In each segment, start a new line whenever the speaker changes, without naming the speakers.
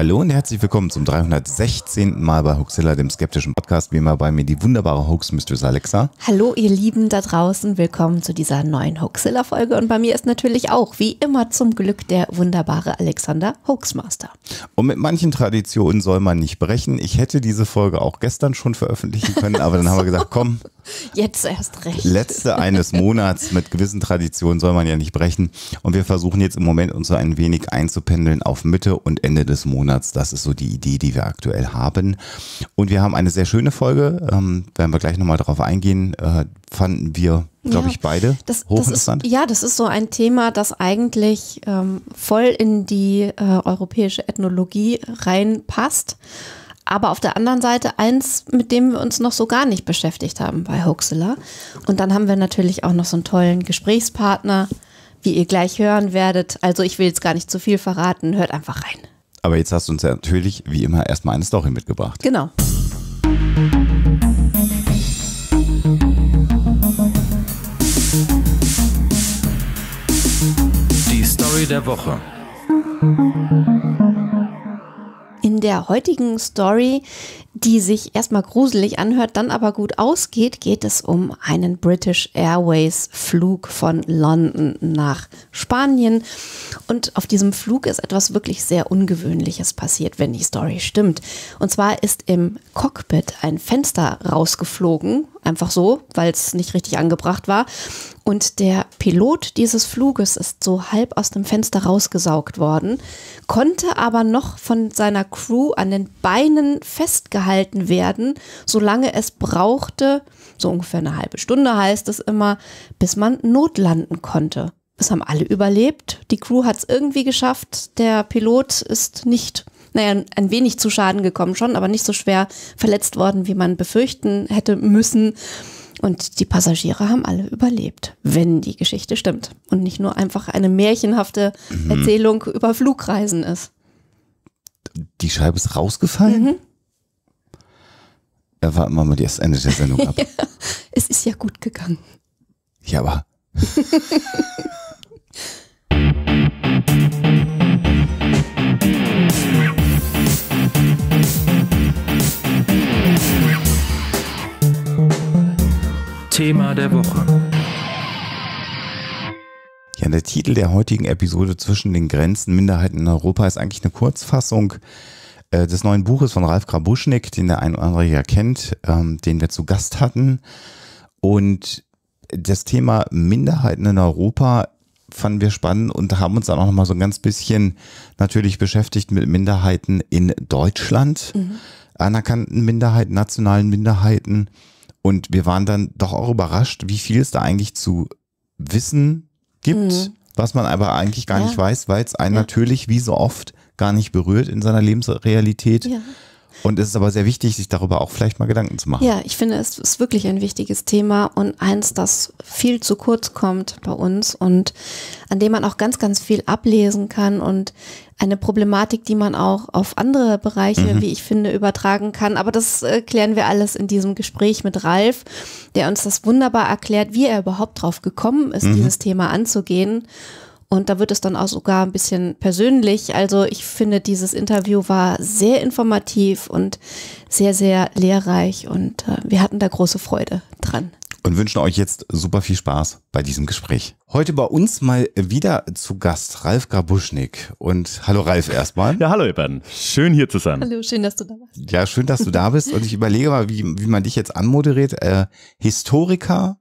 Hallo und herzlich willkommen zum 316. Mal bei Hoaxilla, dem skeptischen Podcast. Wie immer bei mir die wunderbare Hoax Mistress Alexa.
Hallo ihr Lieben da draußen, willkommen zu dieser neuen Hoaxilla-Folge. Und bei mir ist natürlich auch, wie immer zum Glück, der wunderbare Alexander Hoaxmaster.
Und mit manchen Traditionen soll man nicht brechen. Ich hätte diese Folge auch gestern schon veröffentlichen können, aber dann haben wir gesagt, komm.
Jetzt erst recht.
Letzte eines Monats mit gewissen Traditionen soll man ja nicht brechen. Und wir versuchen jetzt im Moment uns so ein wenig einzupendeln auf Mitte und Ende des Monats. Monats. Das ist so die Idee, die wir aktuell haben. Und wir haben eine sehr schöne Folge, ähm, werden wir gleich nochmal drauf eingehen, äh, fanden wir, glaube ja, ich, beide das, hochinteressant. Das ist, ja,
das ist so ein Thema, das eigentlich ähm, voll in die äh, europäische Ethnologie reinpasst. Aber auf der anderen Seite eins, mit dem wir uns noch so gar nicht beschäftigt haben bei Hoaxilla. Und dann haben wir natürlich auch noch so einen tollen Gesprächspartner, wie ihr gleich hören werdet. Also ich will jetzt gar nicht zu viel verraten, hört einfach rein.
Aber jetzt hast du uns ja natürlich, wie immer, erstmal eine Story mitgebracht.
Genau.
Die Story der Woche.
In der heutigen Story die sich erstmal gruselig anhört, dann aber gut ausgeht, geht es um einen British Airways Flug von London nach Spanien. Und auf diesem Flug ist etwas wirklich sehr Ungewöhnliches passiert, wenn die Story stimmt. Und zwar ist im Cockpit ein Fenster rausgeflogen, einfach so, weil es nicht richtig angebracht war. Und der Pilot dieses Fluges ist so halb aus dem Fenster rausgesaugt worden, konnte aber noch von seiner Crew an den Beinen festgehalten werden, solange es brauchte, so ungefähr eine halbe Stunde heißt es immer, bis man notlanden konnte. Es haben alle überlebt, die Crew hat es irgendwie geschafft, der Pilot ist nicht naja, ein wenig zu Schaden gekommen schon, aber nicht so schwer verletzt worden, wie man befürchten hätte müssen. Und die Passagiere haben alle überlebt, wenn die Geschichte stimmt und nicht nur einfach eine märchenhafte mhm. Erzählung über Flugreisen ist.
Die Scheibe ist rausgefallen? Mhm. Ja, warten wir mal das Ende der Sendung ab.
ja, es ist ja gut gegangen. Ja, aber.
Thema der Woche. Ja, der Titel der heutigen Episode Zwischen den Grenzen Minderheiten in Europa ist eigentlich eine Kurzfassung äh, des neuen Buches von Ralf Grabuschnik, den der ein oder andere ja kennt, ähm, den wir zu Gast hatten. Und das Thema Minderheiten in Europa fanden wir spannend und haben uns dann auch nochmal so ein ganz bisschen natürlich beschäftigt mit Minderheiten in Deutschland, mhm. anerkannten Minderheiten, nationalen Minderheiten und wir waren dann doch auch überrascht, wie viel es da eigentlich zu wissen gibt, mhm. was man aber eigentlich gar ja. nicht weiß, weil es einen ja. natürlich wie so oft gar nicht berührt in seiner Lebensrealität. Ja. Und es ist aber sehr wichtig, sich darüber auch vielleicht mal Gedanken
zu machen. Ja, ich finde, es ist wirklich ein wichtiges Thema und eins, das viel zu kurz kommt bei uns und an dem man auch ganz, ganz viel ablesen kann und eine Problematik, die man auch auf andere Bereiche, mhm. wie ich finde, übertragen kann. Aber das äh, klären wir alles in diesem Gespräch mit Ralf, der uns das wunderbar erklärt, wie er überhaupt drauf gekommen ist, mhm. dieses Thema anzugehen. Und da wird es dann auch sogar ein bisschen persönlich. Also ich finde, dieses Interview war sehr informativ und sehr, sehr lehrreich und äh, wir hatten da große Freude dran.
Und wünschen euch jetzt super viel Spaß bei diesem Gespräch. Heute bei uns mal wieder zu Gast Ralf Grabuschnik. Und hallo Ralf erstmal. Ja, hallo ihr beiden. Schön hier zu sein.
Hallo, schön, dass du da bist.
Ja, schön, dass du da bist. Und ich überlege mal, wie, wie man dich jetzt anmoderiert. Äh, Historiker,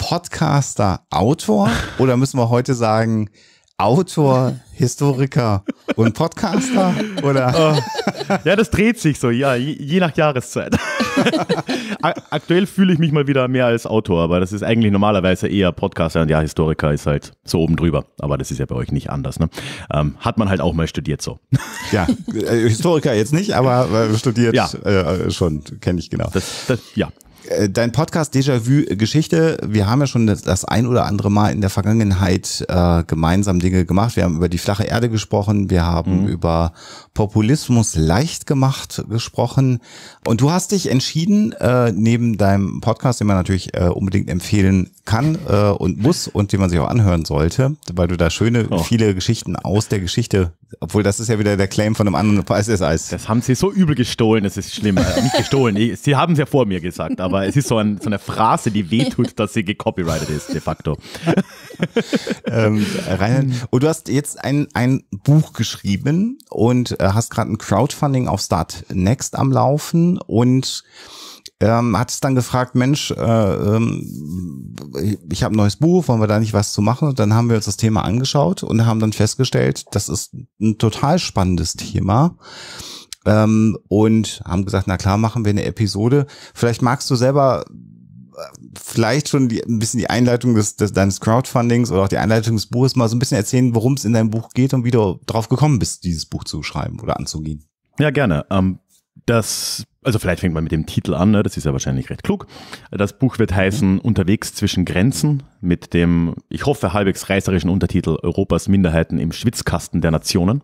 Podcaster, Autor? Oder müssen wir heute sagen, Autor, Historiker und Podcaster? Oder? Oh, ja, das dreht sich so, ja, je, je nach Jahreszeit.
Aktuell fühle ich mich mal wieder mehr als Autor, aber das ist eigentlich normalerweise eher Podcaster und ja, Historiker ist halt so oben drüber. Aber das ist ja bei euch nicht anders. Ne? Ähm, hat man halt auch mal studiert so.
Ja, äh, Historiker jetzt nicht, aber äh, studiert ja. äh, schon, kenne ich genau. Das, das, ja, äh, dein Podcast Déjà-vu äh, Geschichte, wir haben ja schon das, ein oder andere Mal in der Vergangenheit äh, gemeinsam Dinge gemacht. Wir haben über die flache Erde gesprochen, wir haben mhm. über Populismus leicht gemacht gesprochen. Und du hast dich entschieden, äh, neben deinem Podcast, den man natürlich äh, unbedingt empfehlen kann äh, und muss und den man sich auch anhören sollte, weil du da schöne, oh. viele Geschichten aus der Geschichte, obwohl das ist ja wieder der Claim von einem anderen PSS-Eis. Das haben sie so übel gestohlen, das ist schlimm. Äh, nicht gestohlen, sie haben es ja
vor mir gesagt, aber aber es ist so, ein, so eine Phrase, die wehtut, dass sie gecopyrighted ist, de facto.
ähm, Rainer, und oh, du hast jetzt ein, ein Buch geschrieben und äh, hast gerade ein Crowdfunding auf Start Next am Laufen und ähm, hat es dann gefragt, Mensch, äh, ähm, ich habe ein neues Buch, wollen wir da nicht was zu machen? Und dann haben wir uns das Thema angeschaut und haben dann festgestellt, das ist ein total spannendes Thema ähm, und haben gesagt, na klar, machen wir eine Episode. Vielleicht magst du selber äh, vielleicht schon die, ein bisschen die Einleitung des, des, deines Crowdfundings oder auch die Einleitung des Buches mal so ein bisschen erzählen, worum es in deinem Buch geht und wie du drauf gekommen bist, dieses Buch zu schreiben oder anzugehen.
Ja, gerne. Ähm, das, also vielleicht fängt man mit dem Titel an, ne? das ist ja wahrscheinlich recht klug. Das Buch wird heißen ja. Unterwegs zwischen Grenzen mit dem, ich hoffe, halbwegs reißerischen Untertitel Europas Minderheiten im Schwitzkasten der Nationen.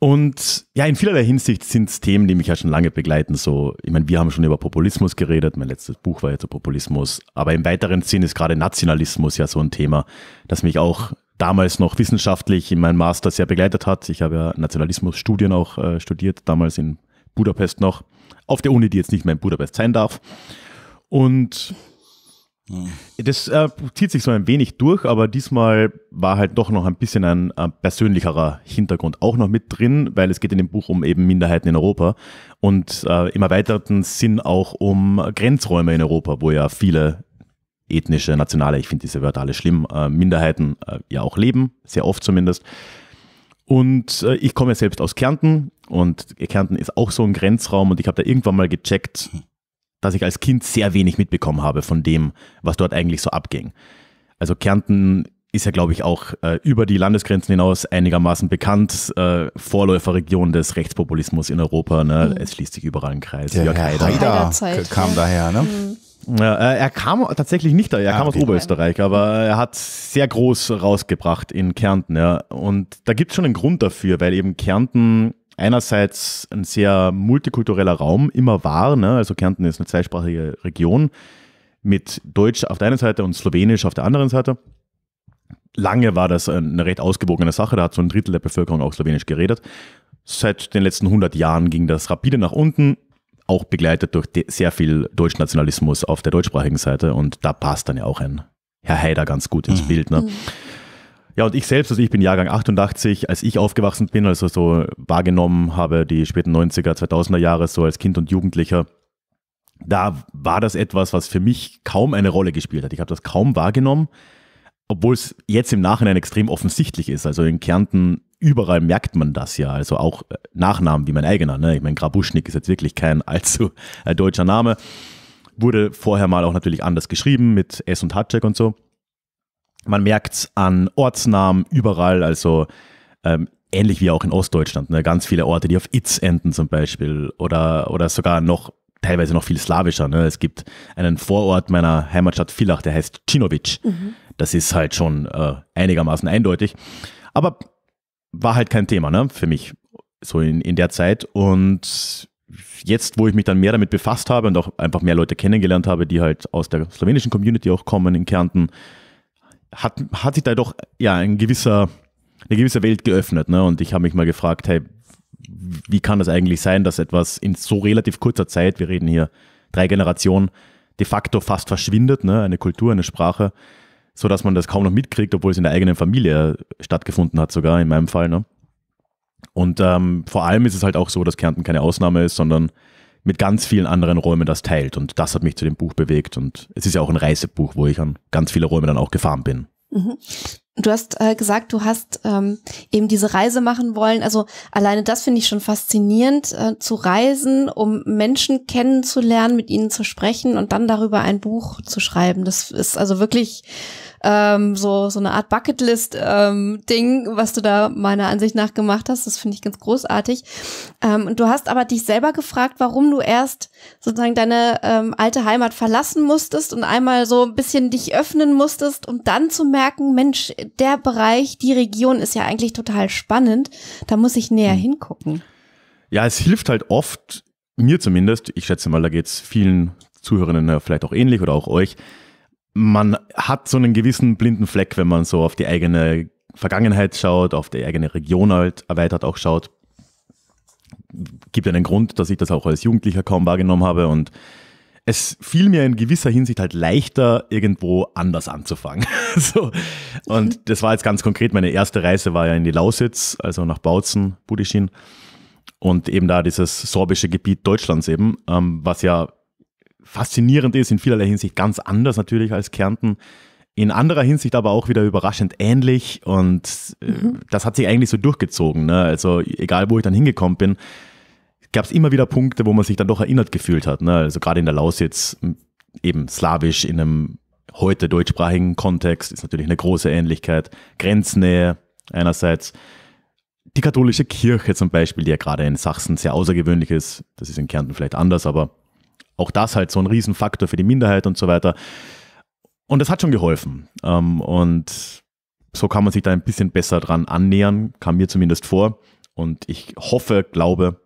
Und ja, in vielerlei Hinsicht sind es Themen, die mich ja schon lange begleiten. So, ich meine, wir haben schon über Populismus geredet, mein letztes Buch war ja zu Populismus, aber im weiteren Sinn ist gerade Nationalismus ja so ein Thema, das mich auch damals noch wissenschaftlich in meinem Master sehr begleitet hat. Ich habe ja Nationalismusstudien auch äh, studiert, damals in Budapest noch, auf der Uni, die jetzt nicht mehr in Budapest sein darf. Und das äh, zieht sich so ein wenig durch, aber diesmal war halt doch noch ein bisschen ein, ein persönlicherer Hintergrund auch noch mit drin, weil es geht in dem Buch um eben Minderheiten in Europa und äh, im erweiterten Sinn auch um Grenzräume in Europa, wo ja viele ethnische, nationale, ich finde diese Wörter alle schlimm, äh, Minderheiten äh, ja auch leben, sehr oft zumindest. Und äh, ich komme ja selbst aus Kärnten und Kärnten ist auch so ein Grenzraum und ich habe da irgendwann mal gecheckt, dass ich als Kind sehr wenig mitbekommen habe von dem, was dort eigentlich so abging. Also Kärnten ist ja, glaube ich, auch äh, über die Landesgrenzen hinaus einigermaßen bekannt. Äh, Vorläuferregion des Rechtspopulismus in Europa. Ne? Mhm. Es schließt sich überall ein Kreis. Ja, Jörg Haider, Haider, Haider kam daher, ne? Mhm. Ja, er kam tatsächlich nicht daher, er ah, kam aus Oberösterreich, aber er hat sehr groß rausgebracht in Kärnten. Ja. Und da gibt es schon einen Grund dafür, weil eben Kärnten einerseits ein sehr multikultureller Raum immer war. Ne? Also Kärnten ist eine zweisprachige Region mit Deutsch auf der einen Seite und Slowenisch auf der anderen Seite. Lange war das eine recht ausgewogene Sache, da hat so ein Drittel der Bevölkerung auch Slowenisch geredet. Seit den letzten 100 Jahren ging das rapide nach unten, auch begleitet durch sehr viel Deutschnationalismus auf der deutschsprachigen Seite und da passt dann ja auch ein Herr Haider ganz gut ins mhm. Bild. Ne? Mhm. Ja, und ich selbst, also ich bin Jahrgang 88, als ich aufgewachsen bin, also so wahrgenommen habe die späten 90er, 2000er Jahre, so als Kind und Jugendlicher, da war das etwas, was für mich kaum eine Rolle gespielt hat. Ich habe das kaum wahrgenommen, obwohl es jetzt im Nachhinein extrem offensichtlich ist. Also in Kärnten überall merkt man das ja. Also auch äh, Nachnamen wie mein eigener. Ne? Ich meine, Grabuschnik ist jetzt wirklich kein allzu äh, deutscher Name. Wurde vorher mal auch natürlich anders geschrieben mit S und Hatschek und so. Man merkt es an Ortsnamen überall, also ähm, ähnlich wie auch in Ostdeutschland. Ne? Ganz viele Orte, die auf Itz enden zum Beispiel oder, oder sogar noch teilweise noch viel slawischer. Ne? Es gibt einen Vorort meiner Heimatstadt Villach, der heißt Cinovic. Mhm. Das ist halt schon äh, einigermaßen eindeutig. Aber war halt kein Thema ne? für mich so in, in der Zeit. Und jetzt, wo ich mich dann mehr damit befasst habe und auch einfach mehr Leute kennengelernt habe, die halt aus der slowenischen Community auch kommen in Kärnten, hat, hat sich da doch ja ein gewisser, eine gewisse Welt geöffnet. Ne? Und ich habe mich mal gefragt, hey, wie kann das eigentlich sein, dass etwas in so relativ kurzer Zeit, wir reden hier drei Generationen, de facto fast verschwindet, ne? eine Kultur, eine Sprache, so dass man das kaum noch mitkriegt, obwohl es in der eigenen Familie stattgefunden hat, sogar in meinem Fall. Ne? Und ähm, vor allem ist es halt auch so, dass Kärnten keine Ausnahme ist, sondern mit ganz vielen anderen Räumen das teilt. Und das hat mich zu dem Buch bewegt. Und es ist ja auch ein Reisebuch, wo ich an ganz viele Räume dann auch gefahren bin.
Mhm. Du hast äh, gesagt, du hast ähm, eben diese Reise machen wollen. Also alleine das finde ich schon faszinierend, äh, zu reisen, um Menschen kennenzulernen, mit ihnen zu sprechen und dann darüber ein Buch zu schreiben. Das ist also wirklich ähm, so, so eine Art Bucketlist-Ding, ähm, was du da meiner Ansicht nach gemacht hast. Das finde ich ganz großartig. Ähm, und du hast aber dich selber gefragt, warum du erst sozusagen deine ähm, alte Heimat verlassen musstest und einmal so ein bisschen dich öffnen musstest, um dann zu merken, Mensch, der Bereich, die Region ist ja eigentlich total spannend. Da muss ich näher hm. hingucken.
Ja, es hilft halt oft, mir zumindest, ich schätze mal, da geht es vielen Zuhörenden vielleicht auch ähnlich oder auch euch, man hat so einen gewissen blinden Fleck, wenn man so auf die eigene Vergangenheit schaut, auf die eigene Region halt erweitert auch schaut. Gibt einen Grund, dass ich das auch als Jugendlicher kaum wahrgenommen habe und es fiel mir in gewisser Hinsicht halt leichter, irgendwo anders anzufangen. so. Und mhm. das war jetzt ganz konkret, meine erste Reise war ja in die Lausitz, also nach Bautzen, Budischin. Und eben da dieses sorbische Gebiet Deutschlands eben, ähm, was ja faszinierend ist, in vielerlei Hinsicht ganz anders natürlich als Kärnten. In anderer Hinsicht aber auch wieder überraschend ähnlich und äh, mhm. das hat sich eigentlich so durchgezogen. Ne? Also egal, wo ich dann hingekommen bin, gab es immer wieder Punkte, wo man sich dann doch erinnert gefühlt hat. Ne? Also gerade in der Lausitz, eben slawisch in einem heute deutschsprachigen Kontext ist natürlich eine große Ähnlichkeit. Grenznähe einerseits. Die katholische Kirche zum Beispiel, die ja gerade in Sachsen sehr außergewöhnlich ist. Das ist in Kärnten vielleicht anders, aber auch das halt so ein Riesenfaktor für die Minderheit und so weiter. Und das hat schon geholfen. Ähm, und so kann man sich da ein bisschen besser dran annähern, kam mir zumindest vor. Und ich hoffe, glaube,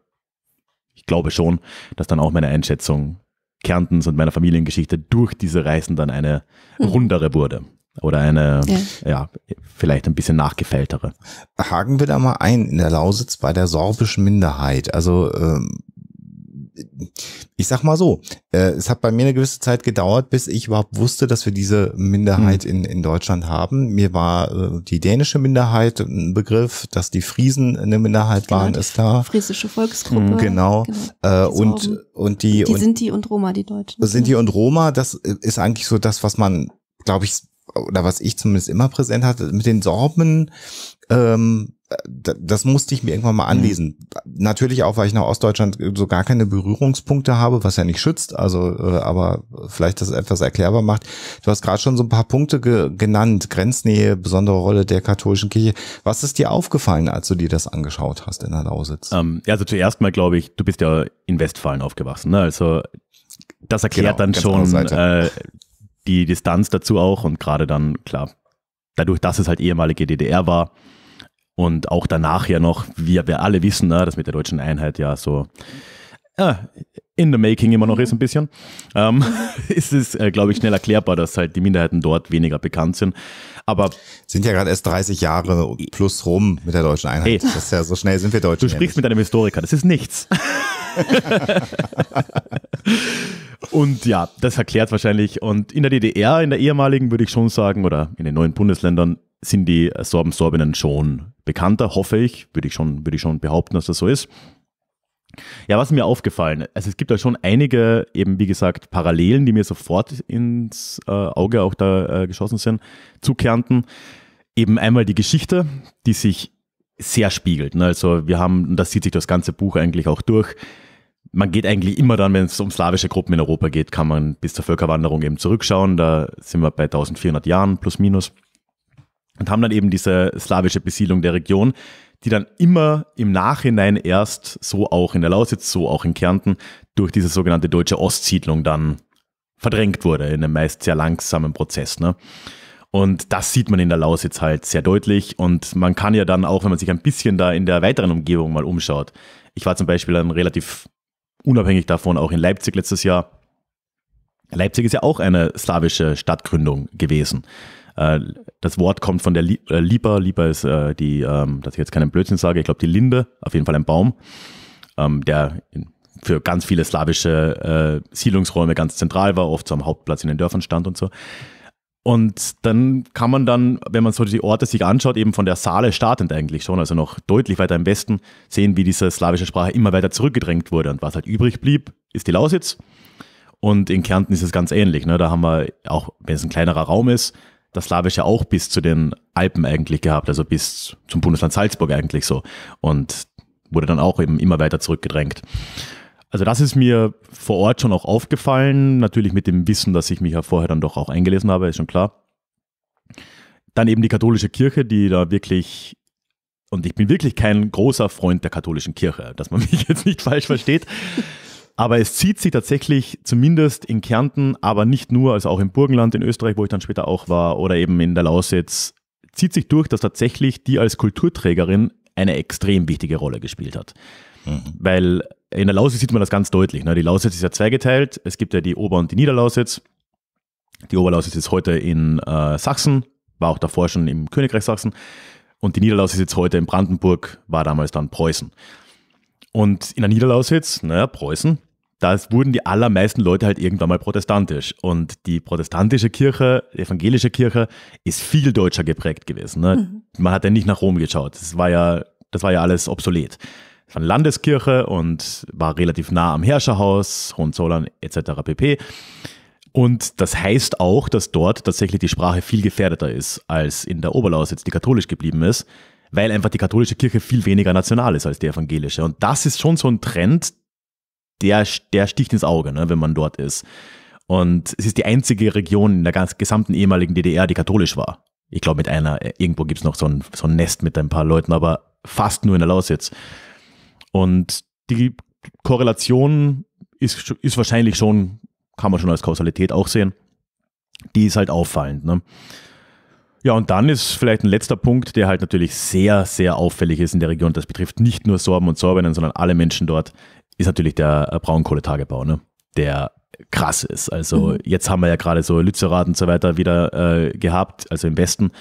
ich glaube schon, dass dann auch meine Einschätzung Kärntens und meiner Familiengeschichte durch diese Reisen dann eine hm. rundere wurde oder eine, ja.
ja. vielleicht ein bisschen nachgefälltere. Haken wir da mal ein in der Lausitz bei der sorbischen Minderheit. Also ähm, ich sag mal so, äh, es hat bei mir eine gewisse Zeit gedauert, bis ich überhaupt wusste, dass wir diese Minderheit mhm. in, in Deutschland haben. Mir war äh, die dänische Minderheit ein Begriff, dass die Friesen eine Minderheit genau, waren, ist klar.
Friesische Volksgruppe. Mhm. Genau. genau. Äh, und,
und die, die und,
die und Roma, die Deutschen.
Sind die genau. und Roma, das ist eigentlich so das, was man, glaube ich, oder was ich zumindest immer präsent hatte, mit den Sorben, ähm, das musste ich mir irgendwann mal mhm. anlesen. Mhm. Natürlich auch, weil ich nach Ostdeutschland so gar keine Berührungspunkte habe, was ja nicht schützt, also äh, aber vielleicht das etwas erklärbar macht. Du hast gerade schon so ein paar Punkte ge genannt, Grenznähe, besondere Rolle der katholischen Kirche. Was ist dir aufgefallen, als du dir das angeschaut hast in der Lausitz?
Ähm, ja, also zuerst mal glaube ich, du bist ja in Westfalen aufgewachsen, ne? also das erklärt genau, dann schon äh, die Distanz dazu auch und gerade dann, klar, dadurch, dass es halt ehemalige DDR war, und auch danach ja noch, wie wir alle wissen, ne, das mit der deutschen Einheit ja so äh, in the making immer noch mhm. ist ein bisschen, ähm, ist es, äh, glaube ich, schnell erklärbar, dass halt die Minderheiten dort weniger bekannt sind. Aber
sind ja gerade erst 30 Jahre plus rum mit der deutschen Einheit. Hey, das ist ja so schnell sind wir Deutschen. Du sprichst nämlich. mit einem Historiker, das ist nichts.
und ja, das erklärt wahrscheinlich. Und in der DDR, in der ehemaligen, würde ich schon sagen, oder in den neuen Bundesländern sind die äh, Sorben-Sorbinnen schon bekannter, hoffe ich, würde ich schon, würde ich schon behaupten, dass das so ist. Ja, was mir aufgefallen, also es gibt da schon einige, eben wie gesagt, Parallelen, die mir sofort ins äh, Auge auch da äh, geschossen sind, zu Kärnten. Eben einmal die Geschichte, die sich sehr spiegelt. Ne? Also wir haben, und das zieht sich das ganze Buch eigentlich auch durch, man geht eigentlich immer dann, wenn es um slawische Gruppen in Europa geht, kann man bis zur Völkerwanderung eben zurückschauen. Da sind wir bei 1400 Jahren plus minus und haben dann eben diese slawische Besiedlung der Region, die dann immer im Nachhinein erst, so auch in der Lausitz, so auch in Kärnten, durch diese sogenannte deutsche Ostsiedlung dann verdrängt wurde, in einem meist sehr langsamen Prozess. Ne? Und das sieht man in der Lausitz halt sehr deutlich und man kann ja dann auch, wenn man sich ein bisschen da in der weiteren Umgebung mal umschaut, ich war zum Beispiel dann relativ unabhängig davon auch in Leipzig letztes Jahr. Leipzig ist ja auch eine slawische Stadtgründung gewesen. Äh, das Wort kommt von der Li äh, Lipa. Lipa ist äh, die, ähm, dass ich jetzt keinen Blödsinn sage, ich glaube die Linde, auf jeden Fall ein Baum, ähm, der für ganz viele slawische äh, Siedlungsräume ganz zentral war, oft so am Hauptplatz in den Dörfern stand und so. Und dann kann man dann, wenn man so die Orte sich anschaut, eben von der Saale startend eigentlich schon, also noch deutlich weiter im Westen, sehen, wie diese slawische Sprache immer weiter zurückgedrängt wurde. Und was halt übrig blieb, ist die Lausitz. Und in Kärnten ist es ganz ähnlich. Ne? Da haben wir, auch wenn es ein kleinerer Raum ist, das Slawische auch bis zu den Alpen eigentlich gehabt, also bis zum Bundesland Salzburg eigentlich so. Und wurde dann auch eben immer weiter zurückgedrängt. Also das ist mir vor Ort schon auch aufgefallen, natürlich mit dem Wissen, dass ich mich ja vorher dann doch auch eingelesen habe, ist schon klar. Dann eben die katholische Kirche, die da wirklich, und ich bin wirklich kein großer Freund der katholischen Kirche, dass man mich jetzt nicht falsch versteht. Aber es zieht sich tatsächlich zumindest in Kärnten, aber nicht nur, also auch im Burgenland in Österreich, wo ich dann später auch war, oder eben in der Lausitz, zieht sich durch, dass tatsächlich die als Kulturträgerin eine extrem wichtige Rolle gespielt hat. Mhm. Weil in der Lausitz sieht man das ganz deutlich. Ne? Die Lausitz ist ja zweigeteilt. Es gibt ja die Ober- und die Niederlausitz. Die Oberlausitz ist heute in äh, Sachsen, war auch davor schon im Königreich Sachsen. Und die Niederlausitz ist jetzt heute in Brandenburg, war damals dann Preußen. Und in der Niederlausitz, naja, Preußen, da wurden die allermeisten Leute halt irgendwann mal protestantisch. Und die protestantische Kirche, die evangelische Kirche, ist viel deutscher geprägt gewesen. Ne? Mhm. Man hat ja nicht nach Rom geschaut. Das war ja, das war ja alles obsolet. Es war eine Landeskirche und war relativ nah am Herrscherhaus, Hohenzollern etc. pp. Und das heißt auch, dass dort tatsächlich die Sprache viel gefährdeter ist, als in der Oberlausitz, die katholisch geblieben ist weil einfach die katholische Kirche viel weniger national ist als die evangelische. Und das ist schon so ein Trend, der, der sticht ins Auge, ne, wenn man dort ist. Und es ist die einzige Region in der ganz, gesamten ehemaligen DDR, die katholisch war. Ich glaube, mit einer, äh, irgendwo gibt es noch so ein, so ein Nest mit ein paar Leuten, aber fast nur in der Lausitz. Und die Korrelation ist, ist wahrscheinlich schon, kann man schon als Kausalität auch sehen, die ist halt auffallend. Ne? Ja, und dann ist vielleicht ein letzter Punkt, der halt natürlich sehr, sehr auffällig ist in der Region. Das betrifft nicht nur Sorben und Sorbinnen, sondern alle Menschen dort, ist natürlich der äh, Braunkohletagebau, ne? der krass ist. Also mhm. jetzt haben wir ja gerade so Lützerath und so weiter wieder äh, gehabt, also im Westen.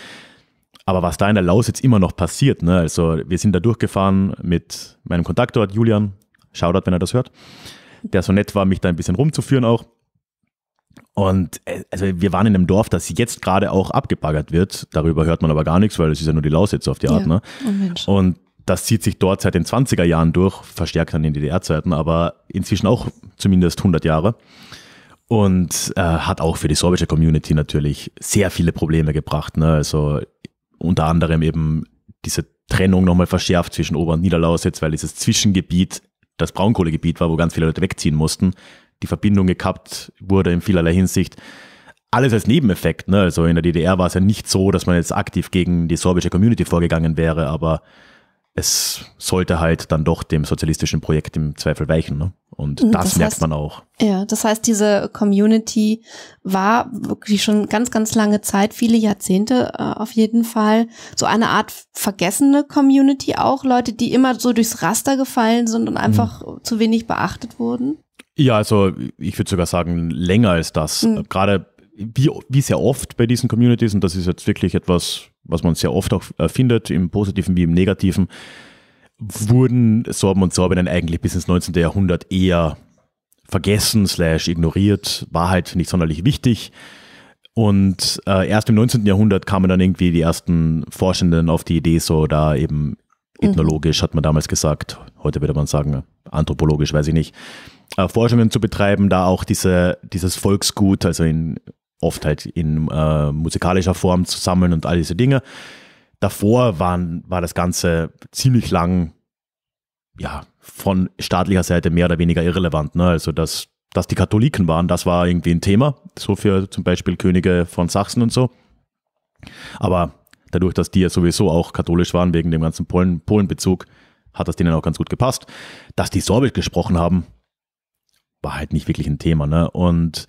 Aber was da in der Lausitz immer noch passiert, ne? also wir sind da durchgefahren mit meinem Kontakt dort, Julian, Shoutout, wenn er das hört, der so nett war, mich da ein bisschen rumzuführen auch. Und äh, also wir waren in einem Dorf, das jetzt gerade auch abgebaggert wird. Darüber hört man aber gar nichts, weil es ist ja nur die Lausitz auf die Art. Ja. Ne? Oh und das zieht sich dort seit den 20er Jahren durch, verstärkt an den DDR-Zeiten, aber inzwischen auch zumindest 100 Jahre. Und äh, hat auch für die sorbische Community natürlich sehr viele Probleme gebracht. Ne? Also unter anderem eben diese Trennung nochmal verschärft zwischen Ober- und Niederlausitz, weil dieses Zwischengebiet das Braunkohlegebiet war, wo ganz viele Leute wegziehen mussten, die Verbindung gekappt wurde in vielerlei Hinsicht. Alles als Nebeneffekt. Ne? Also in der DDR war es ja nicht so, dass man jetzt aktiv gegen die sorbische Community vorgegangen wäre, aber es sollte halt dann doch dem sozialistischen Projekt im Zweifel weichen. Ne? Und mhm, das, das merkt heißt, man auch.
Ja, das heißt, diese Community war wirklich schon ganz, ganz lange Zeit, viele Jahrzehnte äh, auf jeden Fall, so eine Art vergessene Community auch. Leute, die immer so durchs Raster gefallen sind und mhm. einfach mhm. zu wenig beachtet wurden.
Ja, also ich würde sogar sagen, länger als das. Mhm. Gerade wie, wie sehr oft bei diesen Communities, und das ist jetzt wirklich etwas, was man sehr oft auch findet, im Positiven wie im Negativen, wurden Sorben und Sorbinnen eigentlich bis ins 19. Jahrhundert eher vergessen, slash ignoriert, war halt nicht sonderlich wichtig. Und äh, erst im 19. Jahrhundert kamen dann irgendwie die ersten Forschenden auf die Idee, so da eben mhm. ethnologisch, mhm. hat man damals gesagt, heute würde man sagen, anthropologisch, weiß ich nicht, äh, Forschungen zu betreiben, da auch diese, dieses Volksgut, also in, oft halt in äh, musikalischer Form zu sammeln und all diese Dinge. Davor waren, war das Ganze ziemlich lang ja, von staatlicher Seite mehr oder weniger irrelevant. Ne? Also, dass, dass die Katholiken waren, das war irgendwie ein Thema, so für zum Beispiel Könige von Sachsen und so. Aber dadurch, dass die ja sowieso auch katholisch waren, wegen dem ganzen Polen, Polenbezug, hat das denen auch ganz gut gepasst. Dass die Sorbisch gesprochen haben, war halt nicht wirklich ein Thema. Ne? Und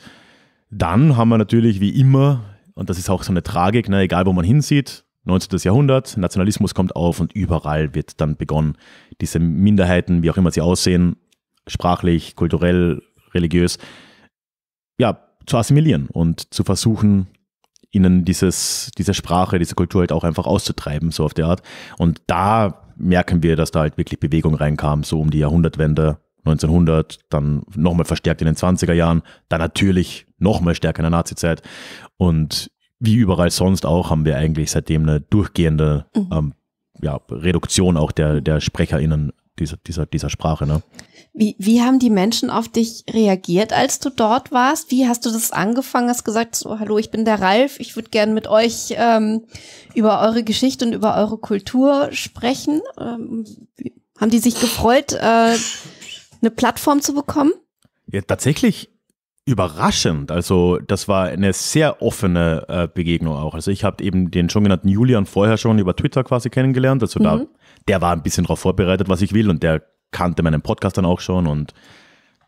dann haben wir natürlich wie immer, und das ist auch so eine Tragik, ne? egal wo man hinsieht, 19. Jahrhundert, Nationalismus kommt auf und überall wird dann begonnen, diese Minderheiten, wie auch immer sie aussehen, sprachlich, kulturell, religiös, ja, zu assimilieren und zu versuchen, ihnen dieses, diese Sprache, diese Kultur halt auch einfach auszutreiben, so auf der Art. Und da merken wir, dass da halt wirklich Bewegung reinkam, so um die Jahrhundertwende 1900, dann nochmal verstärkt in den 20er Jahren, dann natürlich nochmal stärker in der Nazizeit. Und wie überall sonst auch haben wir eigentlich seitdem eine durchgehende mhm. ähm, ja, Reduktion auch der, der SprecherInnen dieser, dieser, dieser Sprache. Ne?
Wie, wie haben die Menschen auf dich reagiert, als du dort warst? Wie hast du das angefangen? Hast gesagt, so, hallo, ich bin der Ralf, ich würde gerne mit euch ähm, über eure Geschichte und über eure Kultur sprechen. Ähm, haben die sich gefreut, äh, eine Plattform zu bekommen?
Ja, tatsächlich überraschend. Also das war eine sehr offene äh, Begegnung auch. Also ich habe eben den schon genannten Julian vorher schon über Twitter quasi kennengelernt. Also mhm. da, der war ein bisschen darauf vorbereitet, was ich will und der kannte meinen Podcast dann auch schon und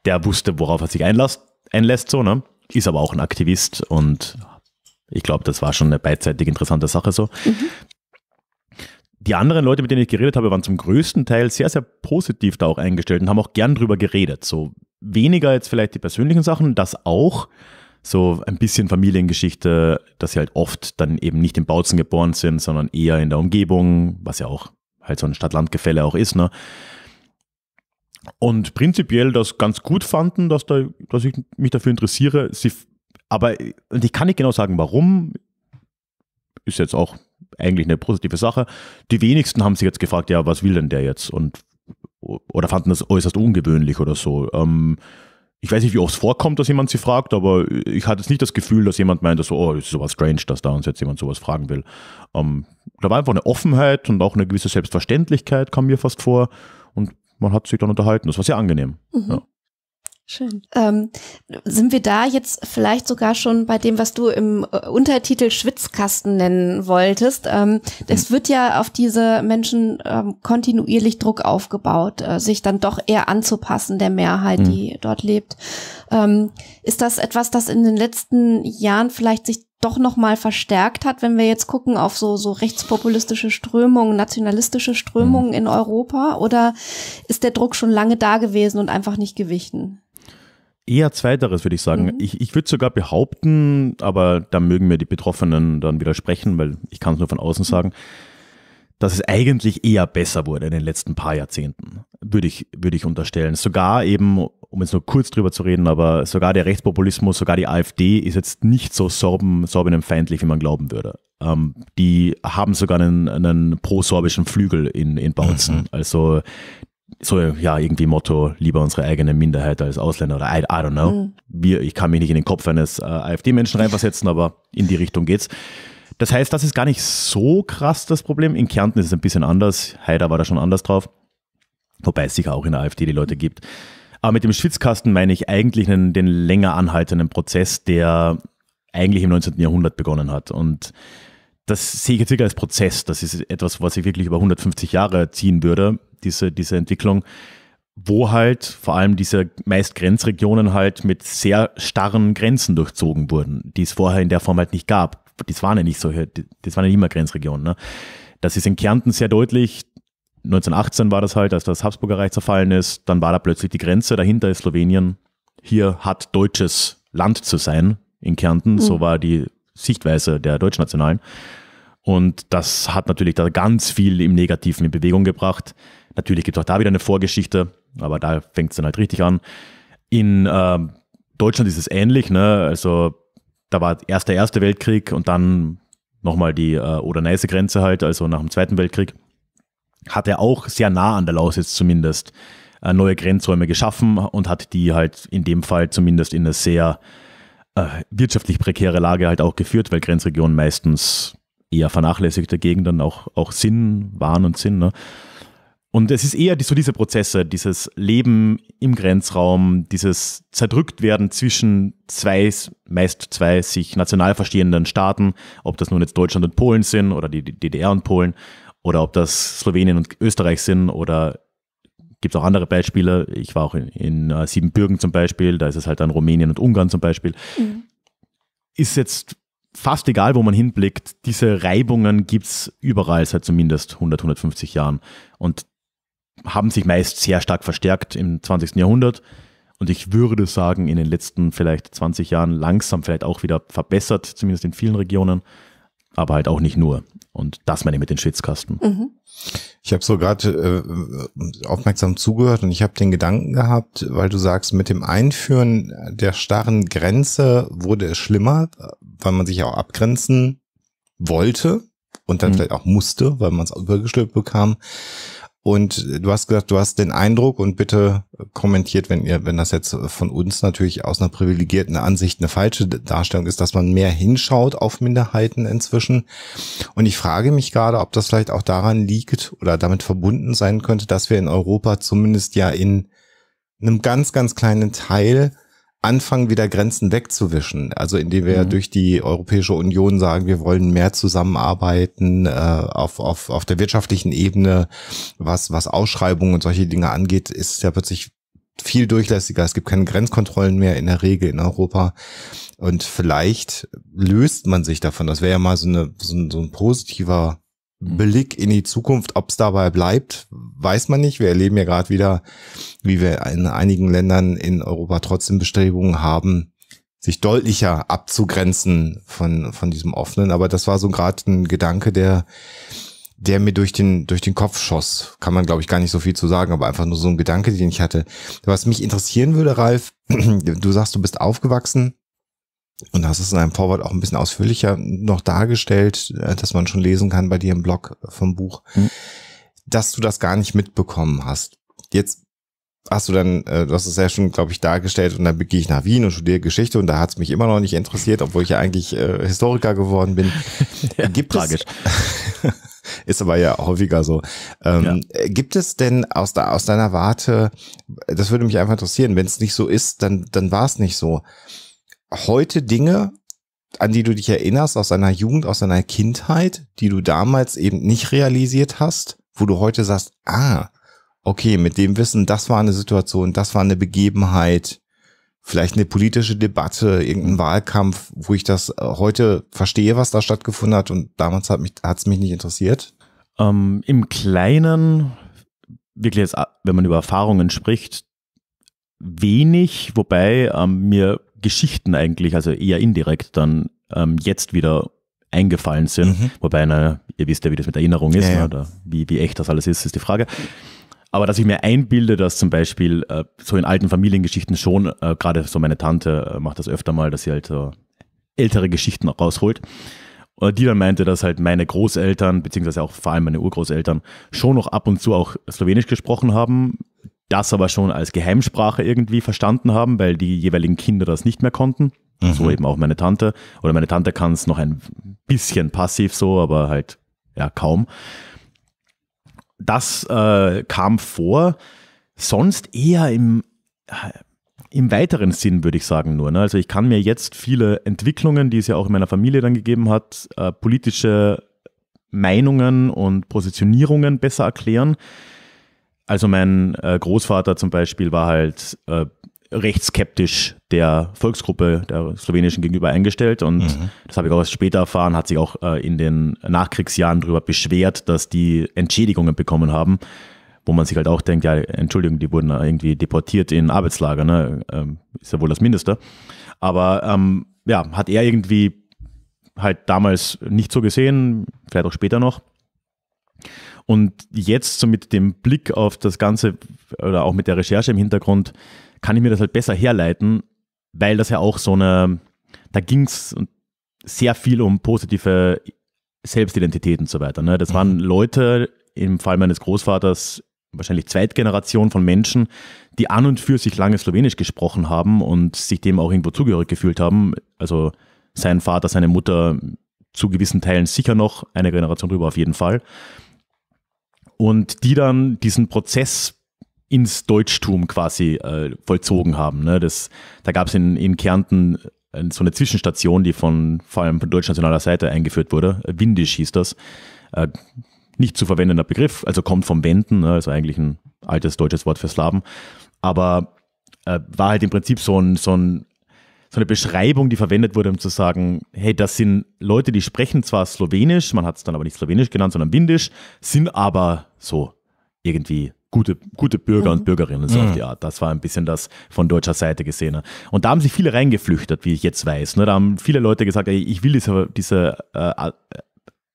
der wusste, worauf er sich einlässt, einlässt so, ne? Ist aber auch ein Aktivist und ich glaube, das war schon eine beidseitig interessante Sache so. Mhm die anderen Leute, mit denen ich geredet habe, waren zum größten Teil sehr, sehr positiv da auch eingestellt und haben auch gern drüber geredet. So weniger jetzt vielleicht die persönlichen Sachen, das auch. So ein bisschen Familiengeschichte, dass sie halt oft dann eben nicht in Bautzen geboren sind, sondern eher in der Umgebung, was ja auch halt so ein Stadt-Land-Gefälle auch ist, ne? Und prinzipiell das ganz gut fanden, dass, da, dass ich mich dafür interessiere. Sie, aber ich kann nicht genau sagen, warum. Ist jetzt auch eigentlich eine positive Sache. Die wenigsten haben sich jetzt gefragt, ja, was will denn der jetzt? Und oder fanden das äußerst ungewöhnlich oder so. Ähm, ich weiß nicht, wie oft es vorkommt, dass jemand sie fragt, aber ich hatte jetzt nicht das Gefühl, dass jemand meinte, so, oh, ist sowas strange, dass da uns jetzt jemand sowas fragen will. Ähm, da war einfach eine Offenheit und auch eine gewisse Selbstverständlichkeit, kam mir fast vor. Und man hat sich dann unterhalten. Das war sehr angenehm.
Mhm. Ja. Schön. Ähm, sind wir da jetzt vielleicht sogar schon bei dem, was du im äh, Untertitel Schwitzkasten nennen wolltest? Ähm, es hm. wird ja auf diese Menschen ähm, kontinuierlich Druck aufgebaut, äh, sich dann doch eher anzupassen der Mehrheit, mhm. die dort lebt. Ähm, ist das etwas, das in den letzten Jahren vielleicht sich doch noch mal verstärkt hat, wenn wir jetzt gucken auf so so rechtspopulistische Strömungen, nationalistische Strömungen mhm. in Europa? Oder ist der Druck schon lange da gewesen und einfach nicht gewichen?
Eher zweiteres, würde ich sagen. Mhm. Ich, ich würde sogar behaupten, aber da mögen mir die Betroffenen dann widersprechen, weil ich kann es nur von außen mhm. sagen, dass es eigentlich eher besser wurde in den letzten paar Jahrzehnten, würde ich, würde ich unterstellen. Sogar eben, um jetzt nur kurz drüber zu reden, aber sogar der Rechtspopulismus, sogar die AfD ist jetzt nicht so sorben, sorbenenfeindlich, wie man glauben würde. Ähm, die haben sogar einen, einen pro-sorbischen Flügel in, in Bautzen. Mhm. Also so ja irgendwie Motto lieber unsere eigene Minderheit als Ausländer oder I, I don't know. Mhm. Wir, ich kann mich nicht in den Kopf eines äh, AfD-Menschen reinversetzen, aber in die Richtung geht's. Das heißt, das ist gar nicht so krass das Problem. In Kärnten ist es ein bisschen anders. Heider war da schon anders drauf. Wobei es sicher auch in der AfD die Leute gibt. Aber mit dem Schwitzkasten meine ich eigentlich einen, den länger anhaltenden Prozess, der eigentlich im 19. Jahrhundert begonnen hat. Und das sehe ich jetzt wirklich als Prozess. Das ist etwas, was ich wirklich über 150 Jahre ziehen würde, diese, diese Entwicklung, wo halt vor allem diese meist Grenzregionen halt mit sehr starren Grenzen durchzogen wurden, die es vorher in der Form halt nicht gab. Das waren ja nicht solche, das waren ja nicht immer Grenzregionen. Ne? Das ist in Kärnten sehr deutlich. 1918 war das halt, als das Habsburger Reich zerfallen ist. Dann war da plötzlich die Grenze. Dahinter ist Slowenien. Hier hat deutsches Land zu sein in Kärnten. Mhm. So hm. war die Sichtweise der Deutschnationalen. Und das hat natürlich da ganz viel im Negativen in Bewegung gebracht. Natürlich gibt es auch da wieder eine Vorgeschichte, aber da fängt es dann halt richtig an. In äh, Deutschland ist es ähnlich, ne? Also da war erst der Erste Weltkrieg und dann nochmal die äh, Oder-Neiße-Grenze halt, also nach dem Zweiten Weltkrieg, hat er auch sehr nah an der Lausitz zumindest äh, neue Grenzräume geschaffen und hat die halt in dem Fall zumindest in eine sehr äh, wirtschaftlich prekäre Lage halt auch geführt, weil Grenzregionen meistens eher vernachlässigte Gegenden auch, auch Sinn waren und Sinn. Ne? Und es ist eher so diese Prozesse, dieses Leben im Grenzraum, dieses zerdrückt werden zwischen zwei, meist zwei sich national verstehenden Staaten, ob das nun jetzt Deutschland und Polen sind oder die DDR und Polen oder ob das Slowenien und Österreich sind oder Gibt es auch andere Beispiele. Ich war auch in, in äh, Siebenbürgen zum Beispiel, da ist es halt dann Rumänien und Ungarn zum Beispiel. Mhm. Ist jetzt fast egal, wo man hinblickt, diese Reibungen gibt es überall seit zumindest 100, 150 Jahren und haben sich meist sehr stark verstärkt im 20. Jahrhundert. Und ich würde sagen, in den letzten vielleicht 20 Jahren langsam vielleicht auch wieder verbessert, zumindest in vielen Regionen aber halt auch nicht nur. Und
das meine ich mit den Schwitzkasten. Mhm. Ich habe so gerade äh, aufmerksam zugehört und ich habe den Gedanken gehabt, weil du sagst, mit dem Einführen der starren Grenze wurde es schlimmer, weil man sich auch abgrenzen wollte und dann mhm. vielleicht auch musste, weil man es übergestülpt bekam. Und äh, du hast gesagt, du hast den Eindruck und bitte kommentiert, wenn ihr, wenn das jetzt äh, von uns natürlich aus einer privilegierten Ansicht eine falsche Darstellung ist, dass man mehr hinschaut auf Minderheiten inzwischen. Und ich frage mich gerade, ob das vielleicht auch daran liegt oder damit verbunden sein könnte, dass wir in Europa zumindest ja in einem ganz, ganz kleinen Teil anfangen, wieder Grenzen wegzuwischen. Also indem wir mhm. durch die Europäische Union sagen, wir wollen mehr zusammenarbeiten äh, auf, auf, auf der wirtschaftlichen Ebene, was, was Ausschreibungen und solche Dinge angeht, ist ja plötzlich viel durchlässiger. Es gibt keine Grenzkontrollen mehr in der Regel in Europa. Und vielleicht löst man sich davon. Das wäre ja mal so, eine, so, ein, so ein positiver Mhm. Blick in die Zukunft, ob es dabei bleibt, weiß man nicht. Wir erleben ja gerade wieder, wie wir in einigen Ländern in Europa trotzdem Bestrebungen haben, sich deutlicher abzugrenzen von, von diesem offenen. Aber das war so gerade ein Gedanke, der, der mir durch den, durch den Kopf schoss. Kann man, glaube ich, gar nicht so viel zu sagen, aber einfach nur so ein Gedanke, den ich hatte. Was mich interessieren würde, Ralf, du sagst, du bist aufgewachsen und hast es in einem Vorwort auch ein bisschen ausführlicher noch dargestellt, äh, dass man schon lesen kann bei dir im Blog vom Buch, mhm. dass du das gar nicht mitbekommen hast. Jetzt hast du dann, äh, du hast es ja schon, glaube ich, dargestellt und dann gehe ich nach Wien und studiere Geschichte und da hat es mich immer noch nicht interessiert, obwohl ich ja eigentlich äh, Historiker geworden bin. Ja, äh, gibt tragisch. Es, ist aber ja häufiger so. Ähm, ja. Gibt es denn aus, da, aus deiner Warte, das würde mich einfach interessieren, wenn es nicht so ist, dann, dann war es nicht so heute Dinge, an die du dich erinnerst aus deiner Jugend, aus deiner Kindheit, die du damals eben nicht realisiert hast, wo du heute sagst, ah, okay, mit dem Wissen, das war eine Situation, das war eine Begebenheit, vielleicht eine politische Debatte, irgendein Wahlkampf, wo ich das äh, heute verstehe, was da stattgefunden hat und damals hat mich, hat's mich nicht interessiert? Ähm, Im Kleinen, wirklich jetzt, wenn man über
Erfahrungen spricht, wenig, wobei ähm, mir Geschichten eigentlich, also eher indirekt dann ähm, jetzt wieder eingefallen sind. Mhm. Wobei, na, ihr wisst ja, wie das mit Erinnerung ist ja, ne, ja. oder wie, wie echt das alles ist, ist die Frage. Aber dass ich mir einbilde, dass zum Beispiel äh, so in alten Familiengeschichten schon, äh, gerade so meine Tante äh, macht das öfter mal, dass sie halt so ältere Geschichten rausholt, äh, die dann meinte, dass halt meine Großeltern, beziehungsweise auch vor allem meine Urgroßeltern, schon noch ab und zu auch Slowenisch gesprochen haben, das aber schon als Geheimsprache irgendwie verstanden haben, weil die jeweiligen Kinder das nicht mehr konnten. Mhm. So eben auch meine Tante. Oder meine Tante kann es noch ein bisschen passiv so, aber halt ja kaum. Das äh, kam vor, sonst eher im, äh, im weiteren Sinn, würde ich sagen nur. Ne? Also ich kann mir jetzt viele Entwicklungen, die es ja auch in meiner Familie dann gegeben hat, äh, politische Meinungen und Positionierungen besser erklären also mein äh, Großvater zum Beispiel war halt äh, recht skeptisch der Volksgruppe der slowenischen gegenüber eingestellt und mhm. das habe ich auch erst später erfahren, hat sich auch äh, in den Nachkriegsjahren darüber beschwert, dass die Entschädigungen bekommen haben, wo man sich halt auch denkt, ja, Entschuldigung, die wurden irgendwie deportiert in Arbeitslager, ne? Ähm, ist ja wohl das Mindeste. Aber ähm, ja, hat er irgendwie halt damals nicht so gesehen, vielleicht auch später noch. Und jetzt so mit dem Blick auf das Ganze oder auch mit der Recherche im Hintergrund kann ich mir das halt besser herleiten, weil das ja auch so eine, da ging es sehr viel um positive Selbstidentität und so weiter. Ne? Das waren mhm. Leute, im Fall meines Großvaters wahrscheinlich Zweitgeneration von Menschen, die an und für sich lange Slowenisch gesprochen haben und sich dem auch irgendwo zugehörig gefühlt haben. Also sein Vater, seine Mutter zu gewissen Teilen sicher noch, eine Generation drüber auf jeden Fall und die dann diesen Prozess ins Deutschtum quasi äh, vollzogen haben. Ne? Das, da gab es in, in Kärnten äh, so eine Zwischenstation, die von vor allem von deutschnationaler Seite eingeführt wurde. Windisch hieß das. Äh, nicht zu verwendender Begriff, also kommt vom Wenden, ne? also eigentlich ein altes deutsches Wort für Slaven. Aber äh, war halt im Prinzip so ein, so ein so eine Beschreibung, die verwendet wurde, um zu sagen, hey, das sind Leute, die sprechen zwar Slowenisch, man hat es dann aber nicht Slowenisch genannt, sondern Windisch, sind aber so irgendwie gute, gute Bürger mhm. und Bürgerinnen, so mhm. auf die Art. Das war ein bisschen das von deutscher Seite gesehen. Und da haben sich viele reingeflüchtet, wie ich jetzt weiß. Ne? Da haben viele Leute gesagt, ey, ich will diese, diese äh, äh,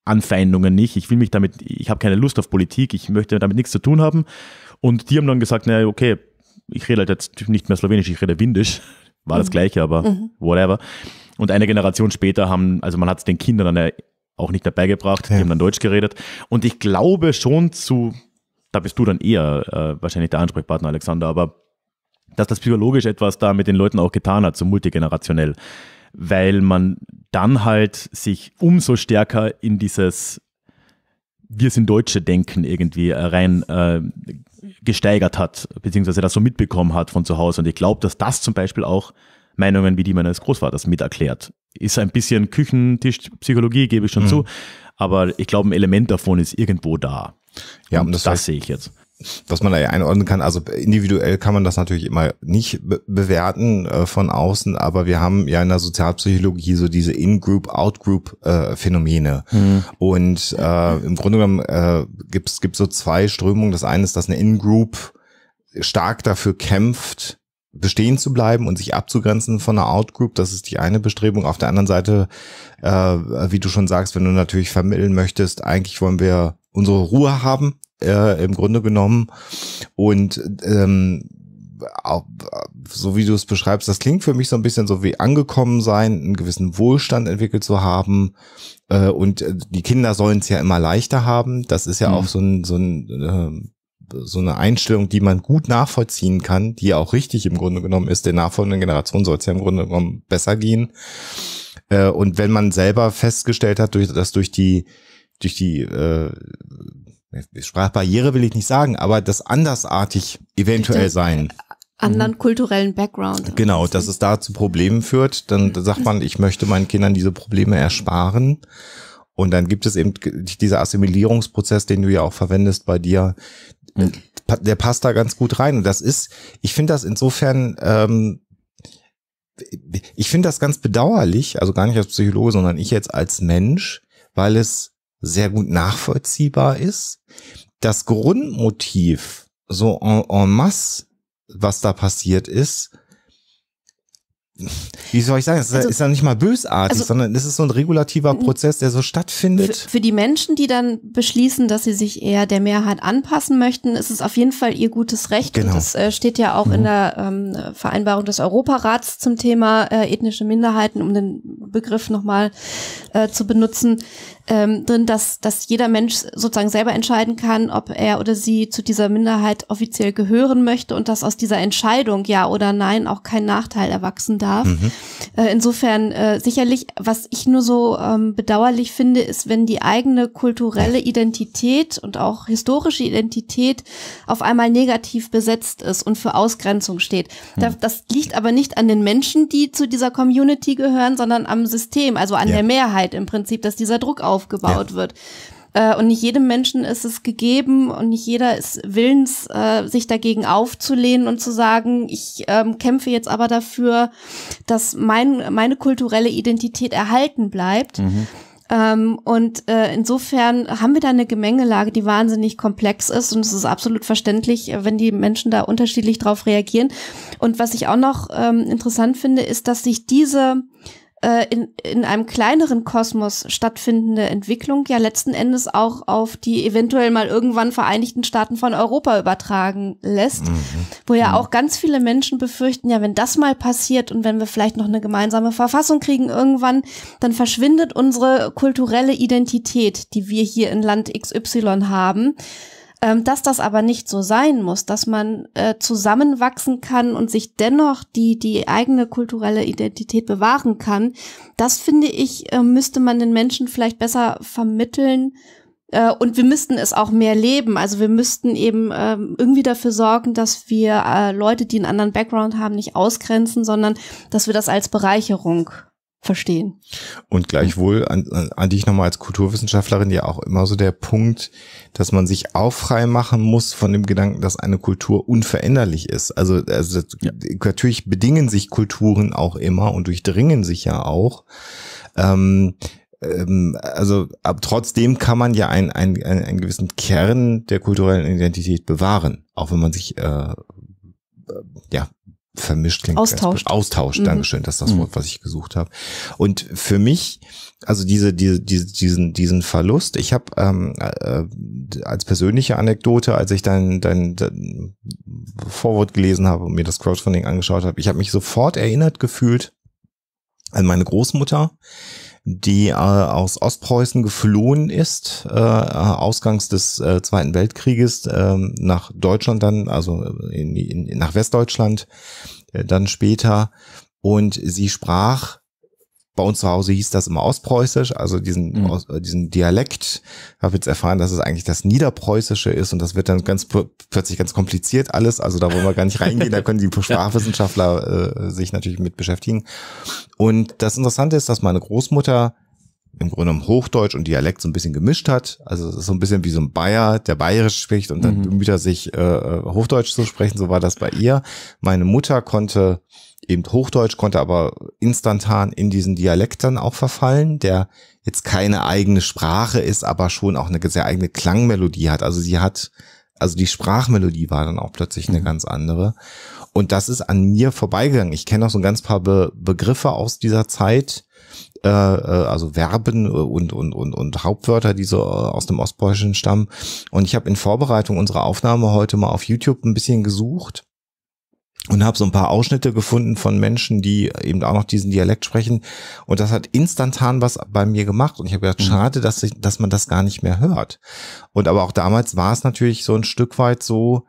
Anfeindungen nicht, ich will mich damit, ich habe keine Lust auf Politik, ich möchte damit nichts zu tun haben. Und die haben dann gesagt, naja, okay, ich rede halt jetzt nicht mehr Slowenisch, ich rede Windisch war mhm. das gleiche, aber mhm. whatever. Und eine Generation später haben, also man hat es den Kindern dann auch nicht dabei gebracht, ja. die haben dann Deutsch geredet. Und ich glaube schon zu, da bist du dann eher äh, wahrscheinlich der Ansprechpartner, Alexander, aber dass das psychologisch etwas da mit den Leuten auch getan hat, so multigenerationell, weil man dann halt sich umso stärker in dieses wir sind Deutsche denken irgendwie äh, rein äh, gesteigert hat, beziehungsweise das so mitbekommen hat von zu Hause. Und ich glaube, dass das zum Beispiel auch Meinungen wie die meines Großvaters mit erklärt. Ist ein bisschen Küchentischpsychologie, gebe ich schon mhm. zu, aber ich glaube, ein
Element davon ist irgendwo da. Ja, und das, das sehe ich jetzt was man da ja einordnen kann. Also individuell kann man das natürlich immer nicht be bewerten äh, von außen, aber wir haben ja in der Sozialpsychologie so diese In-Group, Out-Group-Phänomene. Äh, mhm. Und äh, im Grunde genommen äh, gibt es so zwei Strömungen. Das eine ist, dass eine In-Group stark dafür kämpft, bestehen zu bleiben und sich abzugrenzen von einer Outgroup, das ist die eine Bestrebung. Auf der anderen Seite, äh, wie du schon sagst, wenn du natürlich vermitteln möchtest, eigentlich wollen wir unsere Ruhe haben, äh, im Grunde genommen. Und ähm, so wie du es beschreibst, das klingt für mich so ein bisschen so wie angekommen sein, einen gewissen Wohlstand entwickelt zu haben. Äh, und äh, die Kinder sollen es ja immer leichter haben. Das ist ja mhm. auch so ein, so ein äh, so eine Einstellung, die man gut nachvollziehen kann, die ja auch richtig im Grunde genommen ist. Der nachfolgenden Generation soll es ja im Grunde genommen besser gehen. Äh, und wenn man selber festgestellt hat, durch, dass durch die durch die äh, Sprachbarriere will ich nicht sagen, aber das andersartig eventuell sein.
Anderen mhm. kulturellen Background.
Genau, dass es da zu Problemen führt. Dann mhm. sagt man, ich möchte meinen Kindern diese Probleme ersparen. Und dann gibt es eben dieser Assimilierungsprozess, den du ja auch verwendest bei dir, mhm. der passt da ganz gut rein. Und das ist, ich finde das insofern, ähm, ich finde das ganz bedauerlich, also gar nicht als Psychologe, sondern ich jetzt als Mensch, weil es sehr gut nachvollziehbar ist. Das Grundmotiv so en, en masse, was da passiert ist, wie soll ich sagen, es ist ja also nicht mal bösartig, also, sondern es ist so ein regulativer mhm. Prozess, der so stattfindet.
Für, die Menschen, die dann beschließen, dass sie sich eher der Mehrheit anpassen möchten, ist es auf jeden Fall ihr gutes Recht. Genau. Und das äh, steht ja auch mhm. in der ähm, Vereinbarung des Europarats zum Thema äh, ethnische Minderheiten, um den Begriff nochmal äh, zu benutzen ähm, drin, dass, dass jeder Mensch sozusagen selber entscheiden kann, ob er oder sie zu dieser Minderheit offiziell gehören möchte und dass aus dieser Entscheidung ja oder nein auch kein Nachteil erwachsen darf. Mhm. Äh, insofern äh, sicherlich, was ich nur so ähm, bedauerlich finde, ist, wenn die eigene kulturelle Identität und auch historische Identität auf einmal negativ besetzt ist und für Ausgrenzung steht. Mhm. Das liegt aber nicht an den Menschen, die zu dieser Community gehören, sondern am System, also an ja. der Mehrheit im Prinzip, dass dieser Druck auf aufgebaut ja. wird. Äh, und nicht jedem Menschen ist es gegeben und nicht jeder ist willens, äh, sich dagegen aufzulehnen und zu sagen, ich ähm, kämpfe jetzt aber dafür, dass mein, meine kulturelle Identität erhalten bleibt. Mhm. Ähm, und äh, insofern haben wir da eine Gemengelage, die wahnsinnig komplex ist und es ist absolut verständlich, äh, wenn die Menschen da unterschiedlich drauf reagieren. Und was ich auch noch ähm, interessant finde, ist, dass sich diese äh, in, in einem kleineren Kosmos stattfindende Entwicklung ja letzten Endes auch auf die eventuell mal irgendwann Vereinigten Staaten von Europa übertragen lässt, mhm. wo ja mhm. auch ganz viele Menschen befürchten, ja, wenn das mal passiert und wenn wir vielleicht noch eine gemeinsame Verfassung kriegen irgendwann, dann verschwindet unsere kulturelle Identität, die wir hier in Land XY haben. Ähm, dass das aber nicht so sein muss, dass man äh, zusammenwachsen kann und sich dennoch die, die eigene kulturelle Identität bewahren kann, das finde ich, äh, müsste man den Menschen vielleicht besser vermitteln, äh, und wir müssten es auch mehr leben. Also wir müssten eben ähm, irgendwie dafür sorgen, dass wir äh, Leute, die einen anderen Background haben, nicht ausgrenzen, sondern dass wir das als Bereicherung verstehen.
Und gleichwohl an, an dich nochmal als Kulturwissenschaftlerin ja auch immer so der Punkt, dass man sich auch frei machen muss von dem Gedanken, dass eine Kultur unveränderlich ist. Also, also das, ja. natürlich bedingen sich Kulturen auch immer und durchdringen sich ja auch. Ähm, ähm, also ab, trotzdem kann man ja einen, einen, einen gewissen Kern der kulturellen Identität bewahren, auch wenn man sich äh, äh ja vermischt klingt. Austausch. Austausch, mhm. Dankeschön, das ist das mhm. Wort, was ich gesucht habe. Und für mich, also diese, diese, diese diesen, diesen Verlust, ich habe ähm, äh, als persönliche Anekdote, als ich dein, dein, dein Vorwort gelesen habe und mir das Crowdfunding angeschaut habe, ich habe mich sofort erinnert gefühlt an meine Großmutter, die äh, aus Ostpreußen geflohen ist, äh, ausgangs des äh, Zweiten Weltkrieges äh, nach Deutschland dann, also in, in, nach Westdeutschland äh, dann später. Und sie sprach, bei uns zu Hause hieß das immer Ostpreußisch, also diesen, mhm. aus, äh, diesen Dialekt. Ich habe jetzt erfahren, dass es eigentlich das Niederpreußische ist und das wird dann ganz plötzlich ganz kompliziert alles. Also da wollen wir gar nicht reingehen, da können die Sprachwissenschaftler äh, sich natürlich mit beschäftigen. Und das Interessante ist, dass meine Großmutter im Grunde genommen Hochdeutsch und Dialekt so ein bisschen gemischt hat. Also es ist so ein bisschen wie so ein Bayer, der Bayerisch spricht und dann mhm. bemüht er sich, äh, äh, Hochdeutsch zu sprechen. So war das bei ihr. Meine Mutter konnte eben Hochdeutsch, konnte aber instantan in diesen Dialekt dann auch verfallen, der jetzt keine eigene Sprache ist, aber schon auch eine sehr eigene Klangmelodie hat. Also sie hat, also die Sprachmelodie war dann auch plötzlich eine mhm. ganz andere. Und das ist an mir vorbeigegangen. Ich kenne auch so ein ganz paar Be Begriffe aus dieser Zeit, äh, äh, also Verben äh, und, und, und, und Hauptwörter, die so äh, aus dem Ostpreußischen stammen. Und ich habe in Vorbereitung unserer Aufnahme heute mal auf YouTube ein bisschen gesucht und habe so ein paar Ausschnitte gefunden von Menschen, die eben auch noch diesen Dialekt sprechen. Und das hat instantan was bei mir gemacht. Und ich habe gedacht, mhm. schade, dass, ich, dass man das gar nicht mehr hört. Und aber auch damals war es natürlich so ein Stück weit so,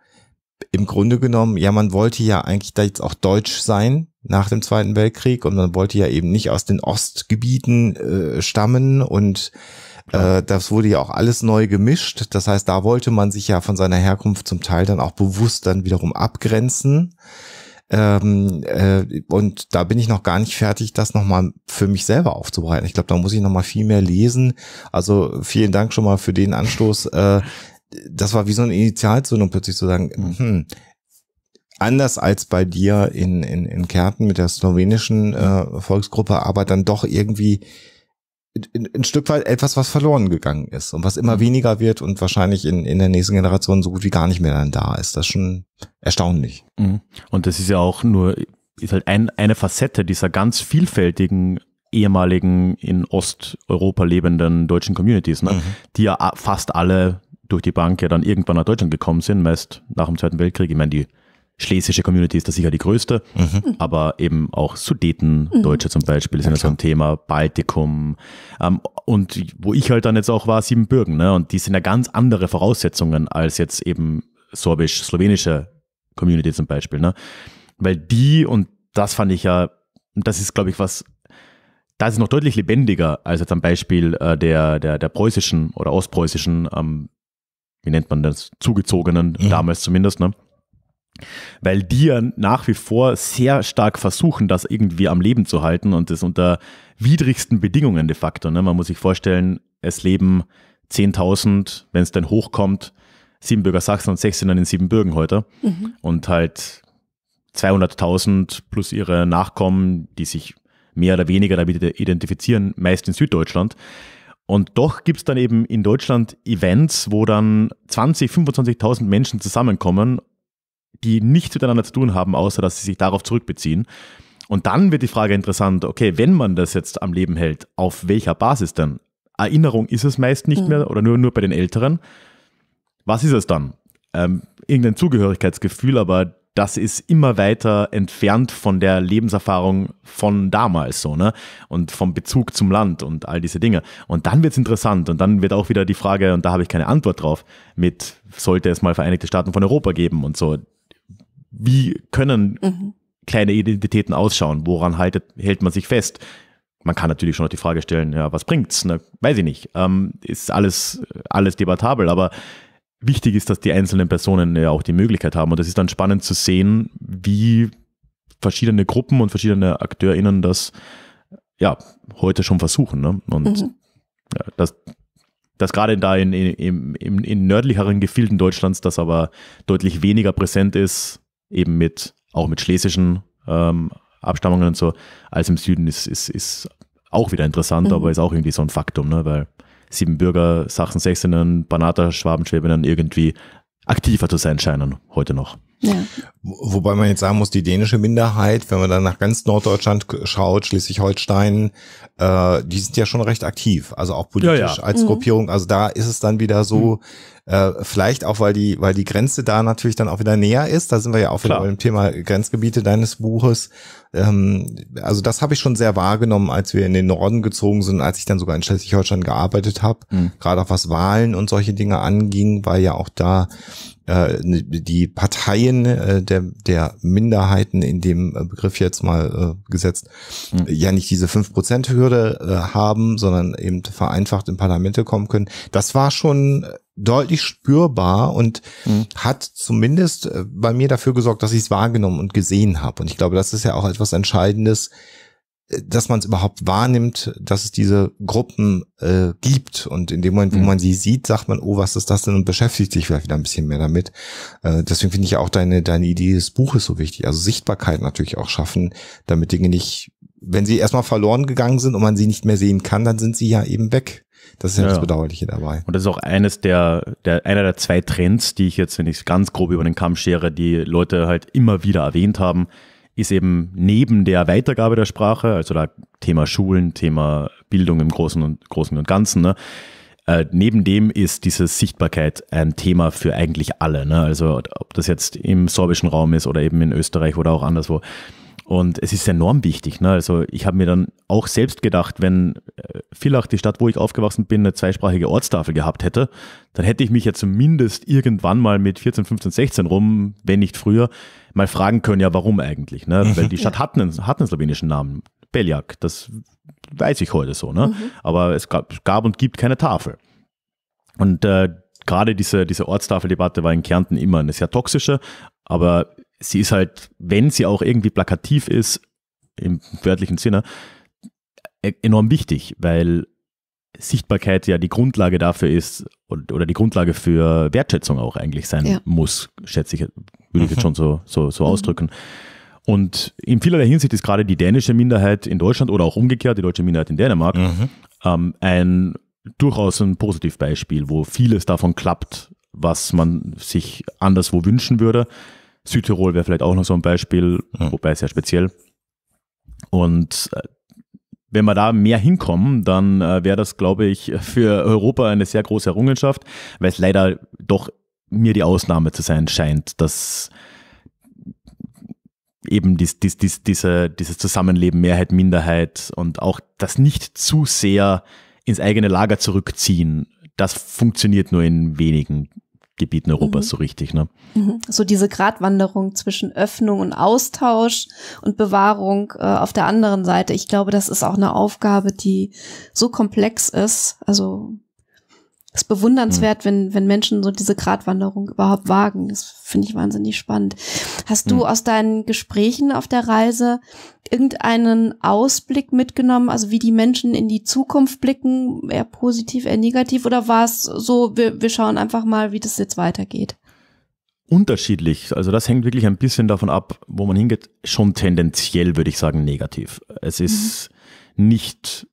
im Grunde genommen, ja, man wollte ja eigentlich da jetzt auch deutsch sein nach dem Zweiten Weltkrieg und man wollte ja eben nicht aus den Ostgebieten äh, stammen und äh, das wurde ja auch alles neu gemischt. Das heißt, da wollte man sich ja von seiner Herkunft zum Teil dann auch bewusst dann wiederum abgrenzen. Ähm, äh, und da bin ich noch gar nicht fertig, das nochmal für mich selber aufzubereiten. Ich glaube, da muss ich nochmal viel mehr lesen. Also vielen Dank schon mal für den Anstoß. Äh, das war wie so eine Initialzündung, plötzlich zu sagen, mhm. hm, anders als bei dir in, in, in Kärnten mit der slowenischen äh, Volksgruppe, aber dann doch irgendwie ein Stück weit etwas, was verloren gegangen ist und was immer mhm. weniger wird und wahrscheinlich in, in der nächsten Generation so gut wie gar nicht mehr dann da ist. Das ist schon erstaunlich. Mhm. Und das ist ja auch nur, ist halt ein, eine Facette dieser ganz vielfältigen
ehemaligen in Osteuropa lebenden deutschen Communities, ne? Mhm. die ja fast alle durch die Bank ja dann irgendwann nach Deutschland gekommen sind, meist nach dem Zweiten Weltkrieg. Ich meine, die schlesische Community ist da sicher die größte, mhm. aber eben auch Sudetendeutsche mhm. zum Beispiel sind ja, so ein Thema, Baltikum ähm, und wo ich halt dann jetzt auch war, Siebenbürgen, ne? und die sind ja ganz andere Voraussetzungen als jetzt eben sorbisch-slowenische Community zum Beispiel, ne? weil die und das fand ich ja, das ist glaube ich was, Da ist es noch deutlich lebendiger als jetzt am Beispiel äh, der, der, der preußischen oder ostpreußischen ähm, wie nennt man das, zugezogenen, mhm. damals zumindest, ne? Weil die ja nach wie vor sehr stark versuchen, das irgendwie am Leben zu halten und das unter widrigsten Bedingungen de facto. Ne? Man muss sich vorstellen, es leben 10.000, wenn es dann hochkommt, Siebenbürger Sachsen und 16 in Siebenbürgen heute. Mhm. Und halt 200.000 plus ihre Nachkommen, die sich mehr oder weniger damit identifizieren, meist in Süddeutschland. Und doch gibt es dann eben in Deutschland Events, wo dann 20, 25.000 Menschen zusammenkommen, die nichts miteinander zu tun haben, außer dass sie sich darauf zurückbeziehen. Und dann wird die Frage interessant, okay, wenn man das jetzt am Leben hält, auf welcher Basis denn? Erinnerung ist es meist nicht mhm. mehr oder nur, nur bei den Älteren. Was ist es dann? Ähm, irgendein Zugehörigkeitsgefühl, aber das ist immer weiter entfernt von der Lebenserfahrung von damals so, ne? Und vom Bezug zum Land und all diese Dinge. Und dann wird es interessant und dann wird auch wieder die Frage, und da habe ich keine Antwort drauf, mit sollte es mal Vereinigte Staaten von Europa geben und so. Wie können mhm. kleine Identitäten ausschauen? Woran haltet, hält man sich fest? Man kann natürlich schon noch die Frage stellen, ja, was bringt's? Ne? Weiß ich nicht. Ähm, ist alles, alles debattabel, aber wichtig ist, dass die einzelnen Personen ja äh, auch die Möglichkeit haben. Und es ist dann spannend zu sehen, wie verschiedene Gruppen und verschiedene AkteurInnen das ja heute schon versuchen. Ne? Und mhm. ja, das, dass gerade da in, in, in, in nördlicheren Gefilden Deutschlands das aber deutlich weniger präsent ist, eben mit auch mit schlesischen ähm, Abstammungen und so, als im Süden ist, ist, ist auch wieder interessant, mhm. aber ist auch irgendwie so ein Faktum, ne? weil Siebenbürger, Sachsen, Sächsinnen,
Banater, Schwaben, Schwäbinnen
irgendwie aktiver zu sein scheinen heute noch. Ja.
Wobei man jetzt sagen muss, die dänische Minderheit, wenn man dann nach ganz Norddeutschland schaut, Schleswig-Holstein, äh, die sind ja schon recht aktiv, also auch politisch ja, ja. als mhm. Gruppierung. Also da ist es dann wieder so, mhm. Äh, vielleicht auch, weil die, weil die Grenze da natürlich dann auch wieder näher ist. Da sind wir ja auch wieder beim Thema Grenzgebiete deines Buches. Ähm, also das habe ich schon sehr wahrgenommen, als wir in den Norden gezogen sind, als ich dann sogar in Schleswig-Holstein gearbeitet habe. Mhm. Gerade auch was Wahlen und solche Dinge anging, weil ja auch da äh, die Parteien äh, der, der Minderheiten in dem Begriff jetzt mal äh, gesetzt, mhm. ja nicht diese 5%-Hürde haben, sondern eben vereinfacht in Parlamente kommen können. Das war schon deutlich spürbar und mhm. hat zumindest äh, bei mir dafür gesorgt, dass ich es wahrgenommen und gesehen habe. Und ich glaube, das ist ja auch etwas Entscheidendes, äh, dass man es überhaupt wahrnimmt, dass es diese Gruppen äh, gibt. Und in dem Moment, wo mhm. man sie sieht, sagt man, oh, was ist das denn? Und beschäftigt sich vielleicht wieder ein bisschen mehr damit. Äh, deswegen finde ich auch deine, deine Idee des Buches so wichtig. Also Sichtbarkeit natürlich auch schaffen, damit Dinge nicht, wenn sie erstmal verloren gegangen sind und man sie nicht mehr sehen kann, dann sind sie ja eben weg. Das ist ja, ja das Bedauerliche dabei. Und das ist auch eines
der, der, einer der zwei Trends, die ich jetzt, wenn ich es ganz grob über den Kamm schere, die Leute halt immer wieder erwähnt haben, ist eben neben der Weitergabe der Sprache, also da Thema Schulen, Thema Bildung im Großen und, Großen und Ganzen, ne? Äh, neben dem ist diese Sichtbarkeit ein Thema für eigentlich alle. Ne? Also ob das jetzt im sorbischen Raum ist oder eben in Österreich oder auch anderswo. Und es ist enorm wichtig. Ne? Also ich habe mir dann auch selbst gedacht, wenn äh, Villach, die Stadt, wo ich aufgewachsen bin, eine zweisprachige Ortstafel gehabt hätte, dann hätte ich mich ja zumindest irgendwann mal mit 14, 15, 16 rum, wenn nicht früher, mal fragen können, ja warum eigentlich? Ne? Weil die Stadt hat einen, hat einen slowenischen Namen, Beljak, das weiß ich heute so. Ne? Mhm. Aber es gab, gab, und gibt keine Tafel. Und äh, gerade diese, diese Ortstafeldebatte war in Kärnten immer eine sehr toxische, aber sie ist halt, wenn sie auch irgendwie plakativ ist, im wörtlichen Sinne, e-, enorm wichtig, weil Sichtbarkeit ja die Grundlage dafür ist oder die Grundlage für Wertschätzung auch eigentlich sein ja. muss, schätze ich, würde ich jetzt schon so, so, so mhm. ausdrücken. Und in vielerlei Hinsicht ist gerade die dänische Minderheit in Deutschland oder auch umgekehrt die deutsche Minderheit in Dänemark mhm. ähm, ein durchaus ein Positivbeispiel, wo vieles davon klappt, was man sich anderswo wünschen würde. Südtirol wäre vielleicht auch noch so ein Beispiel, ja. wobei sehr speziell. Und äh, wenn wir da mehr hinkommen, dann äh, wäre das, glaube ich, für Europa eine sehr große Errungenschaft, weil es leider doch mir die Ausnahme zu sein scheint, dass eben dies, dies, dies, diese, dieses Zusammenleben Mehrheit, Minderheit und auch das nicht zu sehr ins eigene Lager zurückziehen, das funktioniert nur in wenigen Gebieten Europas mhm. so richtig. Ne?
Mhm. So diese Gratwanderung zwischen Öffnung und Austausch und Bewahrung äh, auf der anderen Seite. Ich glaube, das ist auch eine Aufgabe, die so komplex ist. Also ist bewundernswert, mhm. wenn, wenn Menschen so diese Gratwanderung überhaupt wagen. Das finde ich wahnsinnig spannend. Hast mhm. du hm. aus deinen Gesprächen auf der Reise irgendeinen Ausblick mitgenommen, also wie die Menschen in die Zukunft blicken, eher positiv, eher negativ, oder war es so, wir, wir schauen einfach mal, wie das jetzt weitergeht?
Unterschiedlich. Also das hängt wirklich ein bisschen davon ab, wo man hingeht. Schon tendenziell würde ich sagen negativ. Es mhm. ist mhm. nicht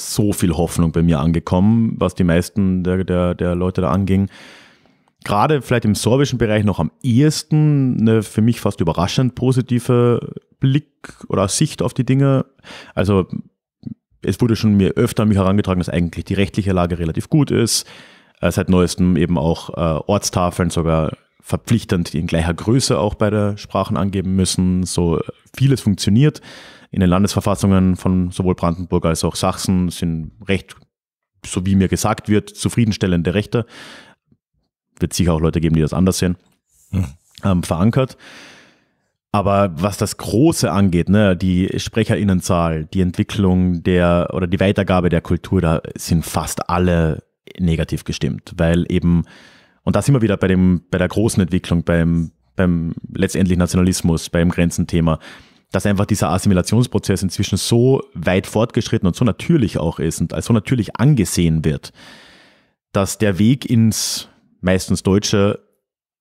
so viel Hoffnung bei mir angekommen, was die meisten der, der, der Leute da anging. Gerade vielleicht im sorbischen Bereich noch am ehesten eine für mich fast überraschend positive Blick oder Sicht auf die Dinge. Also es wurde schon mir öfter an mich herangetragen, dass eigentlich die rechtliche Lage relativ gut ist. Äh, seit neuestem eben auch äh, Ortstafeln sogar verpflichtend in gleicher Größe auch bei der Sprachen angeben müssen. So äh, vieles funktioniert in den Landesverfassungen von sowohl Brandenburg als auch Sachsen sind recht, so wie mir gesagt wird, zufriedenstellende Rechte. Wird sicher auch Leute geben, die das anders sehen, hm. ähm, verankert. Aber was das Große angeht, ne, die SprecherInnenzahl, die Entwicklung der oder die Weitergabe der Kultur, da sind fast alle negativ gestimmt, weil eben, und da sind wir wieder bei, dem, bei der großen Entwicklung, beim, beim letztendlich Nationalismus, beim Grenzenthema, dass einfach dieser Assimilationsprozess inzwischen so weit fortgeschritten und so natürlich auch ist und als so natürlich angesehen wird, dass der Weg ins meistens Deutsche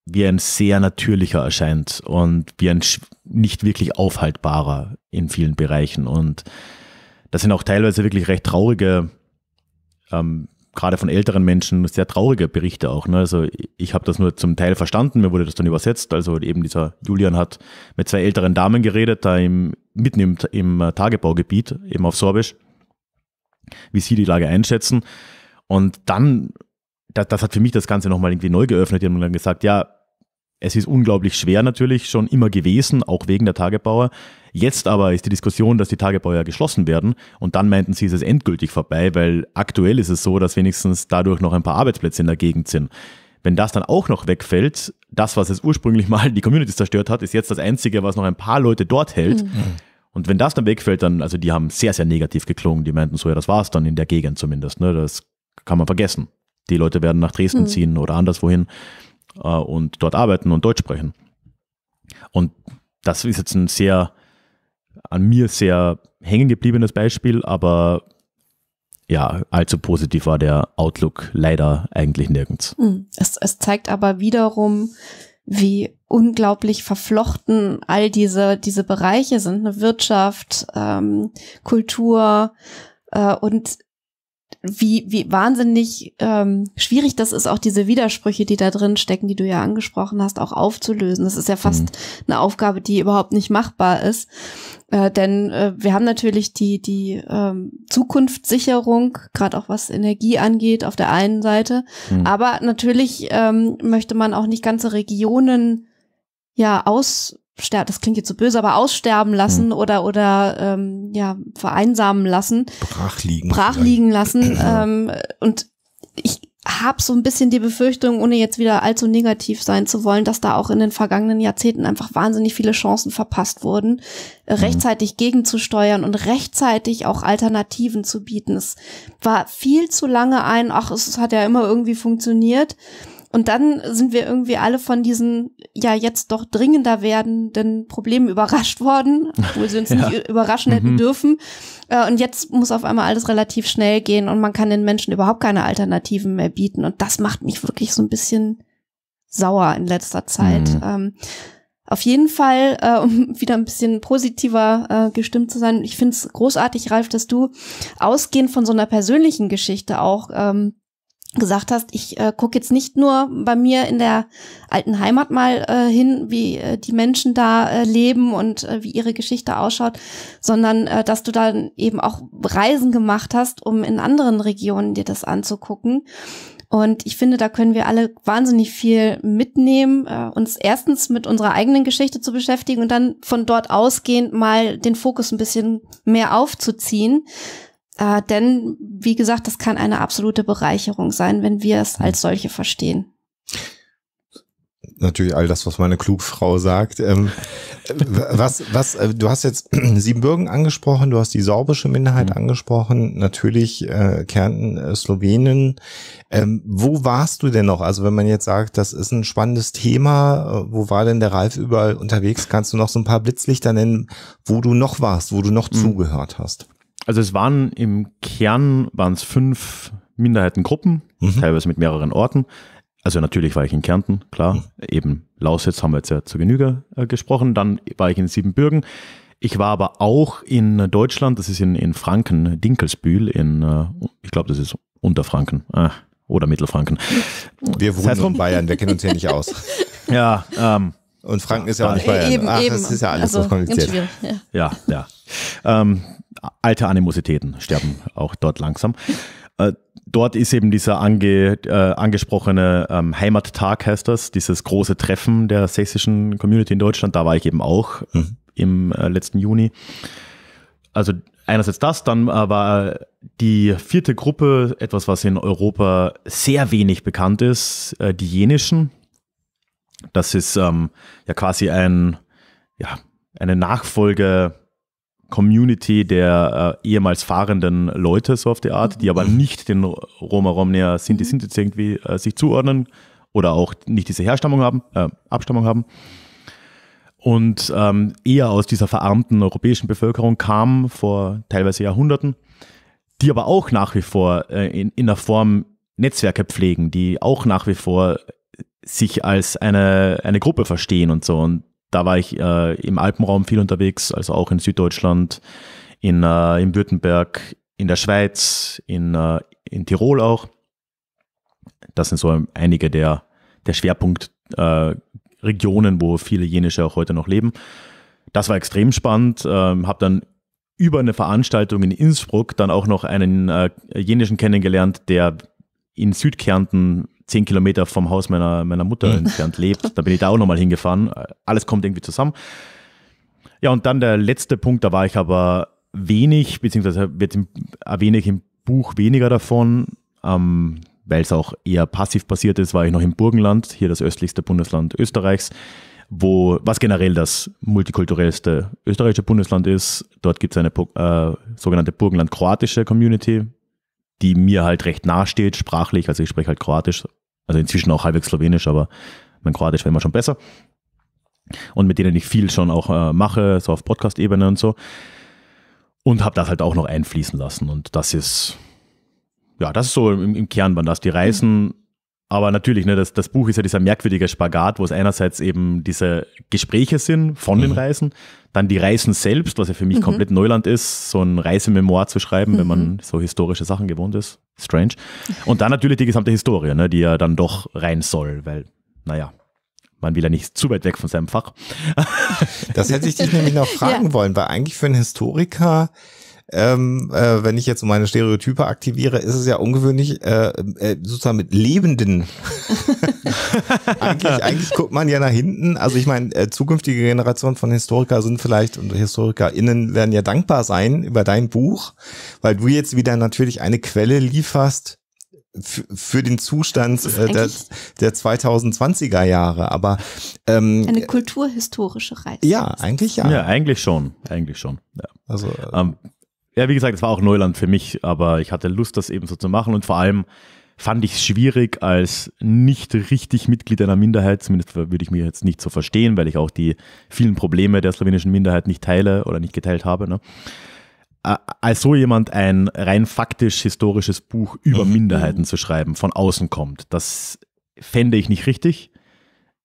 wie ein sehr natürlicher erscheint und wie ein nicht wirklich aufhaltbarer in vielen Bereichen. Und das sind auch teilweise wirklich recht traurige ähm, gerade von älteren Menschen sehr traurige Berichte auch. Ne? Also ich habe das nur zum Teil verstanden, mir wurde das dann übersetzt. Also halt eben dieser Julian hat mit zwei älteren Damen geredet, da im, mitten im, im äh, Tagebaugebiet, eben auf Sorbisch, wie sie die Lage einschätzen. Und dann, das, das hat für mich das Ganze nochmal irgendwie neu geöffnet. Die haben dann gesagt, ja, es ist unglaublich schwer natürlich schon immer gewesen, auch wegen der Tagebauer. Jetzt aber ist die Diskussion, dass die Tagebauer geschlossen werden und dann meinten sie, es ist endgültig vorbei, weil aktuell ist es so, dass wenigstens dadurch noch ein paar Arbeitsplätze in der Gegend sind. Wenn das dann auch noch wegfällt, das, was es ursprünglich mal die Community zerstört hat, ist jetzt das Einzige, was noch ein paar Leute dort hält. Mhm. mhm. Und wenn das dann wegfällt, dann, also die haben sehr, sehr negativ geklungen. Die meinten so, ja, das war es dann in der Gegend zumindest. Ne? Das kann man vergessen. Die Leute werden nach Dresden mhm. ziehen oder anderswohin äh, und dort arbeiten und Deutsch sprechen. Und das ist jetzt ein sehr, an mir sehr hängen gebliebenes Beispiel, aber ja, allzu positiv war der Outlook leider eigentlich nirgends.
Hm. Es, es zeigt aber wiederum, wie unglaublich verflochten all diese, diese Bereiche sind, eine Wirtschaft, ähm, Kultur äh, und wie, wie wahnsinnig ähm, schwierig das ist, auch diese Widersprüche, die da drin stecken, die du ja angesprochen hast, auch aufzulösen. Das ist ja fast mhm. eine Aufgabe, die überhaupt nicht machbar ist. Äh, denn äh, wir haben natürlich die, die ähm, Zukunftssicherung, gerade auch was Energie angeht, auf der einen Seite. Mhm. Aber natürlich ähm, möchte man auch nicht ganze Regionen ja aus das klingt jetzt so böse, aber aussterben lassen hm. oder oder ähm, ja vereinsamen lassen, brachliegen, brachliegen lassen. Ja. Ähm, und ich habe so ein bisschen die Befürchtung, ohne jetzt wieder allzu negativ sein zu wollen, dass da auch in den vergangenen Jahrzehnten einfach wahnsinnig viele Chancen verpasst wurden, mhm. rechtzeitig gegenzusteuern und rechtzeitig auch Alternativen zu bieten. Es war viel zu lange ein, ach, es hat ja immer irgendwie funktioniert. Und dann sind wir irgendwie alle von diesen ja jetzt doch dringender werdenden Problemen überrascht worden, obwohl sie uns ja. nicht überraschen hätten mhm. dürfen. Äh, und jetzt muss auf einmal alles relativ schnell gehen und man kann den Menschen überhaupt keine Alternativen mehr bieten. Und das macht mich wirklich so ein bisschen sauer in letzter Zeit. Mhm. Ähm, auf jeden Fall, äh, um wieder ein bisschen positiver äh, gestimmt zu sein, ich finde es großartig, Ralf, dass du ausgehend von so einer persönlichen Geschichte auch ähm, gesagt hast, ich äh, gucke jetzt nicht nur bei mir in der alten Heimat mal äh, hin, wie äh, die Menschen da äh, leben und äh, wie ihre Geschichte ausschaut, sondern äh, dass du dann eben auch Reisen gemacht hast, um in anderen Regionen dir das anzugucken. Und ich finde, da können wir alle wahnsinnig viel mitnehmen, äh, uns erstens mit unserer eigenen Geschichte zu beschäftigen und dann von dort ausgehend mal den Fokus ein bisschen mehr aufzuziehen. Äh, denn, wie gesagt, das kann eine absolute Bereicherung sein, wenn wir es als solche verstehen.
Natürlich all das, was meine Klugfrau sagt. Ähm, was, was, äh, du hast jetzt Siebenbürgen angesprochen, du hast die sorbische Minderheit mhm. angesprochen, natürlich äh, Kärnten, äh, Slowenen. Ähm, wo warst du denn noch? Also wenn man jetzt sagt, das ist ein spannendes Thema, äh, wo war denn der Ralf überall unterwegs? Kannst du noch so ein paar Blitzlichter nennen, wo du noch warst, wo du noch mhm. zugehört hast? Also es waren
im Kern waren es fünf Minderheitengruppen, mhm. teilweise mit mehreren Orten. Also natürlich war ich in Kärnten, klar. Mhm. Eben Lausitz haben wir jetzt ja zu Genüge äh, gesprochen. Dann war ich in Siebenbürgen. Ich war aber auch in Deutschland, das ist in, in Franken, Dinkelsbühl, in, äh, ich glaube, das ist Unterfranken äh, oder Mittelfranken. Wir wohnen das heißt, in
Bayern, wir kennen uns hier nicht aus. ja, ähm, und Franken ist ja, auch nicht Bayern. Eben, Ach, eben. das ist ja alles also, so kompliziert. Ja.
ja, ja. Ähm, alte Animositäten sterben auch dort langsam. Äh, dort ist eben dieser ange, äh, angesprochene ähm, Heimattag, heißt das, dieses große Treffen der sächsischen Community in Deutschland. Da war ich eben auch mhm. im äh, letzten Juni. Also einerseits das, dann war die vierte Gruppe etwas, was in Europa sehr wenig bekannt ist, äh, die jenischen. Das ist ähm, ja quasi ein, ja, eine Nachfolge Community der äh, ehemals fahrenden Leute, so auf die Art, die aber mhm. nicht den Roma, Romnia, die sind jetzt mhm. irgendwie äh, sich zuordnen oder auch nicht diese Herstammung haben, äh, Abstammung haben. Und ähm, eher aus dieser verarmten europäischen Bevölkerung kam vor teilweise Jahrhunderten, die aber auch nach wie vor äh, in, in der Form Netzwerke pflegen, die auch nach wie vor sich als eine, eine Gruppe verstehen und so. Und da war ich äh, im Alpenraum viel unterwegs, also auch in Süddeutschland, in, äh, in Württemberg, in der Schweiz, in, äh, in Tirol auch. Das sind so einige der, der Schwerpunktregionen, äh, wo viele Jenische auch heute noch leben. Das war extrem spannend. Ähm, habe dann über eine Veranstaltung in Innsbruck dann auch noch einen äh, Jenischen kennengelernt, der in Südkärnten zehn Kilometer vom Haus meiner, meiner Mutter hm. entfernt lebt. Da bin ich da auch nochmal hingefahren. Alles kommt irgendwie zusammen. Ja, und dann der letzte Punkt, da war ich aber wenig, beziehungsweise wird im, erwähne ich im Buch weniger davon, ähm, weil es auch eher passiv passiert ist, war ich noch im Burgenland, hier das östlichste Bundesland Österreichs, wo, was generell das multikulturellste österreichische Bundesland ist. Dort gibt es eine äh, sogenannte Burgenland-kroatische Community, die mir halt recht nahe steht, sprachlich. Also ich spreche halt Kroatisch, also inzwischen auch halbwegs slowenisch, aber mein Kroatisch wäre immer schon besser. Und mit denen ich viel schon auch äh, mache, so auf Podcast-Ebene und so. Und habe das halt auch noch einfließen lassen. Und das ist, ja, das ist so im, im Kern waren das. Die Reisen aber natürlich, ne, das, das Buch ist ja dieser merkwürdige Spagat, wo es einerseits eben diese Gespräche sind von mhm. den Reisen, dann die Reisen selbst, was ja für mich mhm. komplett Neuland ist, so ein Reisememoir zu schreiben, mhm. wenn man mhm. so historische Sachen gewohnt ist. Strange. Und dann natürlich die gesamte Historie, ne, die ja dann doch
rein soll, weil, naja, man will ja nicht zu weit weg von seinem Fach. das hätte ich dich nämlich noch fragen ja. wollen, weil eigentlich für einen Historiker ähm, äh, wenn ich jetzt meine Stereotype aktiviere, ist es ja ungewöhnlich, äh, äh, sozusagen mit Lebenden. eigentlich, eigentlich guckt man ja nach hinten. Also ich meine, äh, zukünftige Generationen von Historiker sind vielleicht und HistorikerInnen werden ja dankbar sein über dein Buch, weil du jetzt wieder natürlich eine Quelle lieferst, für den Zustand äh, der, der 2020er Jahre, aber ähm, eine
kulturhistorische Reise. Ja,
eigentlich ja. Ja, eigentlich schon, eigentlich schon. Ja. Also äh, ähm, ja, wie gesagt, es war auch Neuland
für mich, aber ich hatte Lust, das eben so zu machen und vor allem fand ich es schwierig als nicht richtig Mitglied einer Minderheit, zumindest würde ich mir jetzt nicht so verstehen, weil ich auch die vielen Probleme der slowenischen Minderheit nicht teile oder nicht geteilt habe. Ne? Als so jemand ein rein faktisch historisches Buch über mhm. Minderheiten zu schreiben, von außen kommt, das fände ich nicht richtig.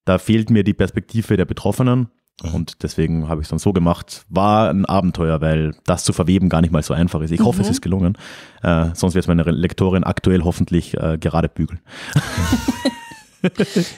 Da fehlt mir die Perspektive der Betroffenen Mhm. Und deswegen habe ich es dann so gemacht. War ein Abenteuer, weil das zu verweben gar nicht mal so einfach ist. Ich hoffe, mhm. es ist gelungen. Äh, sonst wird es meine Lektorin aktuell hoffentlich äh, gerade bügeln.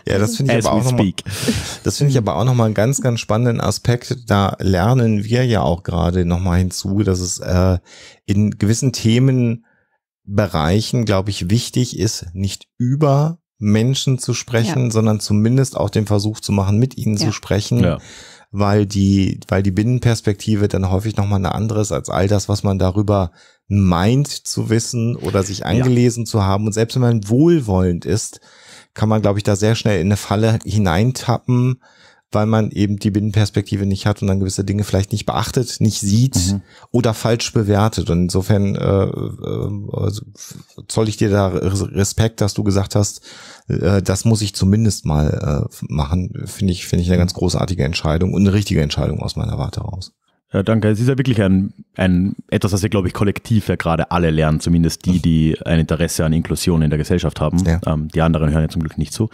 ja, das finde ich, aber auch noch mal,
find ich aber auch nochmal einen ganz, ganz spannenden Aspekt. Da lernen wir ja auch gerade nochmal hinzu, dass es äh, in gewissen Themenbereichen, glaube ich, wichtig ist, nicht über Menschen zu sprechen, ja. sondern zumindest auch den Versuch zu machen, mit ihnen ja. zu sprechen. Ja. Weil die, weil die Binnenperspektive dann häufig nochmal eine andere ist als all das, was man darüber meint zu wissen oder sich angelesen zu haben. Und selbst wenn man wohlwollend ist, kann man, glaube ich, da sehr schnell in eine Falle hineintappen, weil man eben die Binnenperspektive nicht hat und dann gewisse Dinge vielleicht nicht beachtet, nicht sieht mhm. oder falsch bewertet. Und insofern äh, äh, also zoll ich dir da Respekt, dass du gesagt hast, äh, das muss ich zumindest mal äh, machen. Finde ich, finde ich eine ganz großartige Entscheidung und eine richtige Entscheidung aus meiner Warte raus. Ja, danke. Es ist ja wirklich ein ein, etwas, was wir, glaube ich, kollektiv ja
gerade alle lernen, zumindest die, die ein Interesse an Inklusion in der Gesellschaft haben. Ja. Ähm, die anderen hören ja zum Glück nicht zu.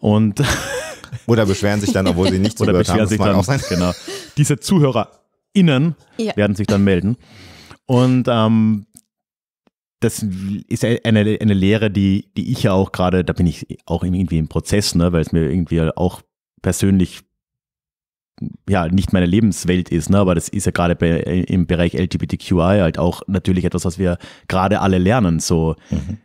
Und Oder beschweren sich dann, obwohl sie nicht zugehört Oder beschweren haben. Sich dann, auch sein. Genau. Diese ZuhörerInnen ja. werden sich dann melden. Und ähm, das ist e-, eine, eine Lehre, die, die ich ja auch gerade, da bin ich auch irgendwie im Prozess, ne, weil es mir irgendwie auch persönlich ja nicht meine Lebenswelt ist, ne? aber das ist ja gerade im Bereich LGBTQI halt auch natürlich etwas, was wir gerade alle lernen, so mhm.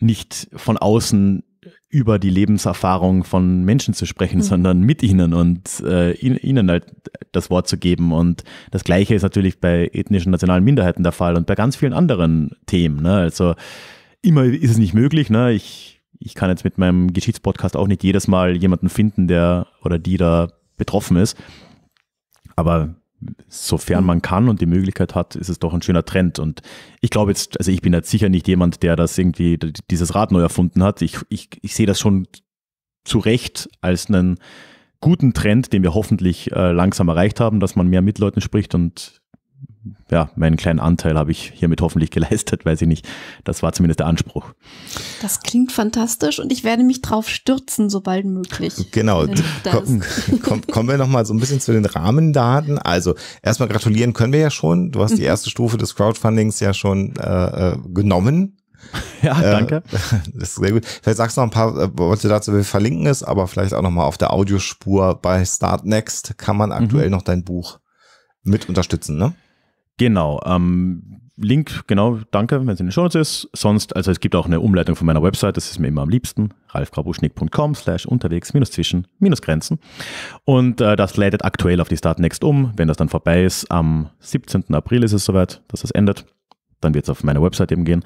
nicht von außen über die Lebenserfahrung von Menschen zu sprechen, mhm. sondern mit ihnen und äh, ihnen halt das Wort zu geben. Und das Gleiche ist natürlich bei ethnischen nationalen Minderheiten der Fall und bei ganz vielen anderen Themen. Ne? Also immer ist es nicht möglich. Ne? Ich, ich kann jetzt mit meinem Geschichtspodcast auch nicht jedes Mal jemanden finden, der oder die da betroffen ist. Aber sofern man kann und die Möglichkeit hat, ist es doch ein schöner Trend. Und ich glaube jetzt, also ich bin jetzt sicher nicht jemand, der das irgendwie, dieses Rad neu erfunden hat. Ich, ich, ich sehe das schon zu Recht als einen guten Trend, den wir hoffentlich äh, langsam erreicht haben, dass man mehr mit Leuten spricht und ja, meinen kleinen Anteil habe ich hiermit hoffentlich geleistet, weiß ich nicht. Das war zumindest der Anspruch.
Das klingt fantastisch und ich werde mich drauf stürzen, sobald möglich. Genau. Komm,
komm, kommen wir nochmal so ein bisschen zu den Rahmendaten. Also erstmal gratulieren können wir ja schon. Du hast die mhm. erste Stufe des Crowdfundings ja schon äh, äh genommen. Ja, äh, danke. das ist sehr gut. Vielleicht sagst du noch ein paar äh, Worte dazu, wir verlinken es, aber vielleicht auch nochmal auf der Audiospur bei Start Next kann man aktuell mhm. noch dein Buch mit unterstützen, ne? Genau. Ähm, Link, genau,
danke, wenn es in den Shownotes ist. Sonst, also es gibt auch eine Umleitung von meiner Website, das ist mir immer am liebsten, ralfgrabuschnick.com slash unterwegs minus zwischen minus Grenzen. Und äh, das leitet aktuell auf die Startnext um. Wenn das dann vorbei ist, am 17. April ist es soweit, dass das endet. Dann wird es auf meine Website eben gehen.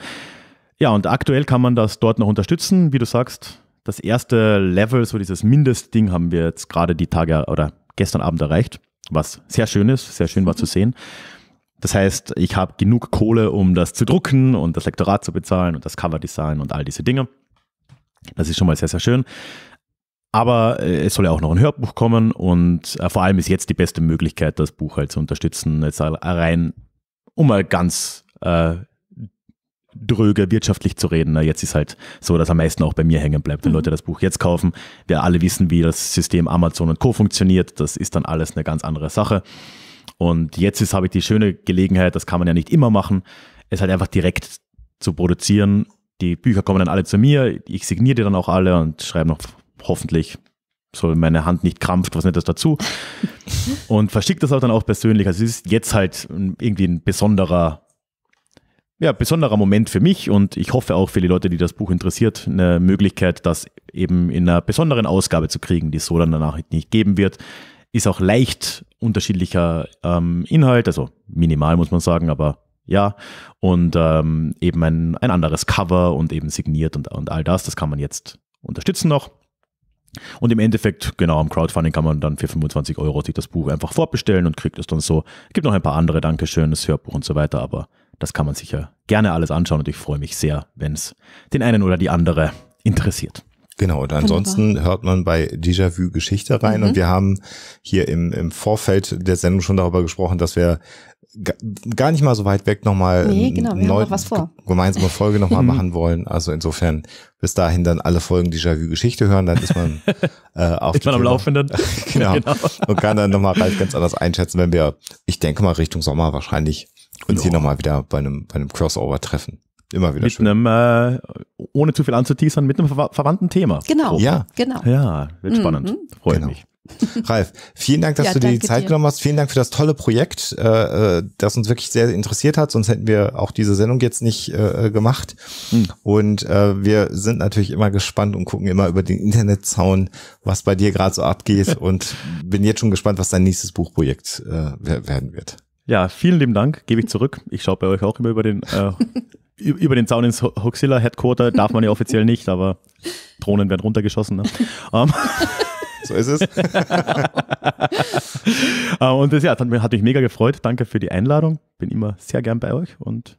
Ja, und aktuell kann man das dort noch unterstützen. Wie du sagst, das erste Level, so dieses Mindestding, haben wir jetzt gerade die Tage oder gestern Abend erreicht, was sehr schön ist, sehr schön war zu sehen. Das heißt, ich habe genug Kohle, um das zu drucken und das Lektorat zu bezahlen und das Coverdesign und all diese Dinge. Das ist schon mal sehr, sehr schön. Aber äh, es soll ja auch noch ein Hörbuch kommen und äh, vor allem ist jetzt die beste Möglichkeit, das Buch halt zu unterstützen. Jetzt rein, um mal ganz äh, dröge wirtschaftlich zu reden. Jetzt ist halt so, dass am meisten auch bei mir hängen bleibt, wenn mhm. Leute das Buch jetzt kaufen. Wir alle wissen, wie das System Amazon und Co. funktioniert. Das ist dann alles eine ganz andere Sache. Und jetzt ist, habe ich die schöne Gelegenheit, das kann man ja nicht immer machen, es halt einfach direkt zu produzieren. Die Bücher kommen dann alle zu mir, ich signiere die dann auch alle und schreibe noch hoffentlich, so meine Hand nicht krampft, was nicht das dazu. und verschicke das auch dann auch persönlich. Also es ist jetzt halt irgendwie ein besonderer, ja, besonderer Moment für mich und ich hoffe auch für die Leute, die das Buch interessiert, eine Möglichkeit, das eben in einer besonderen Ausgabe zu kriegen, die es so dann danach nicht geben wird. Ist auch leicht unterschiedlicher ähm, Inhalt, also minimal muss man sagen, aber ja. Und ähm, eben ein, ein anderes Cover und eben signiert und, und all das, das kann man jetzt unterstützen noch. Und im Endeffekt, genau, am Crowdfunding kann man dann für 25 Euro sich das Buch einfach vorbestellen und kriegt es dann so. Es Gibt noch ein paar andere Dankeschön, das Hörbuch und so weiter, aber das kann man sicher
gerne alles anschauen und ich freue mich sehr, wenn es den einen oder die andere interessiert. Genau, und ansonsten Wunderbar. hört man bei Déjà-vu Geschichte rein mhm. und wir haben hier im, im Vorfeld der Sendung schon darüber gesprochen, dass wir gar nicht mal so weit weg nochmal nee, genau, neu, gemeinsame Folge nochmal machen wollen. Also insofern bis dahin dann alle Folgen Déjà-vu Geschichte hören, dann ist man äh, auf ist man am Laufenden. genau. genau. Und kann dann nochmal Ralf ganz anders einschätzen, wenn wir, ich denke mal Richtung Sommer wahrscheinlich uns genau. hier nochmal wieder bei einem, bei einem Crossover treffen. Immer wieder mit
schön. Einem, äh, ohne zu viel anzuteasern, mit einem ver verwandten Thema. Genau. Ja. genau.
Ja, wird mhm. spannend. Mhm. Freue genau. mich. Ralf, vielen Dank, dass ja, du dir die Zeit dir. genommen hast. Vielen Dank für das tolle Projekt, äh, äh, das uns wirklich sehr interessiert hat. Sonst hätten wir auch diese Sendung jetzt nicht äh, äh gemacht. Mhm. Und äh, wir sind natürlich immer gespannt und gucken immer über den Internetzaun, was bei dir gerade so abgeht. und bin jetzt schon gespannt, was dein nächstes Buchprojekt äh, werden wird. Ja, vielen lieben Dank.
Gebe ich zurück. Ich schaue bei euch auch immer über den äh, über den Zaun ins Hoxilla Headquarter darf man ja offiziell nicht, aber Drohnen werden runtergeschossen. Ne? Um. Ähm. So ist es. Ähm, und das ja, hat mich mega gefreut. Danke für die Einladung. Bin immer sehr gern bei euch und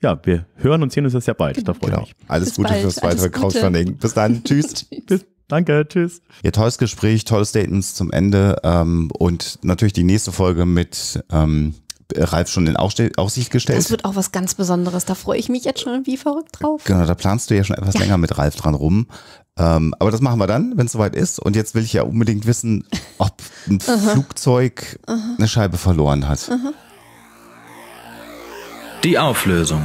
ja, wir hören und sehen uns ja sehr bald. Da freue ich genau. mich.
Alles Bis Gute bald. fürs weitere Crowdfunding. Bis dann. Tschüss. Bis. Danke, tschüss. Ja, tolles Gespräch, tolle Statements zum Ende ähm, und natürlich die nächste Folge mit ähm, äh, Ralf schon in Aussicht gestellt. Das
wird auch was ganz Besonderes. Da freue ich mich jetzt schon wie verrückt drauf.
Genau, da planst du ja schon etwas ja. länger mit Ralf dran rum. Ähm, aber das machen wir dann, wenn es soweit ist. Und jetzt will ich ja unbedingt wissen, ob ein Flugzeug eine Scheibe verloren hat. Die Auflösung.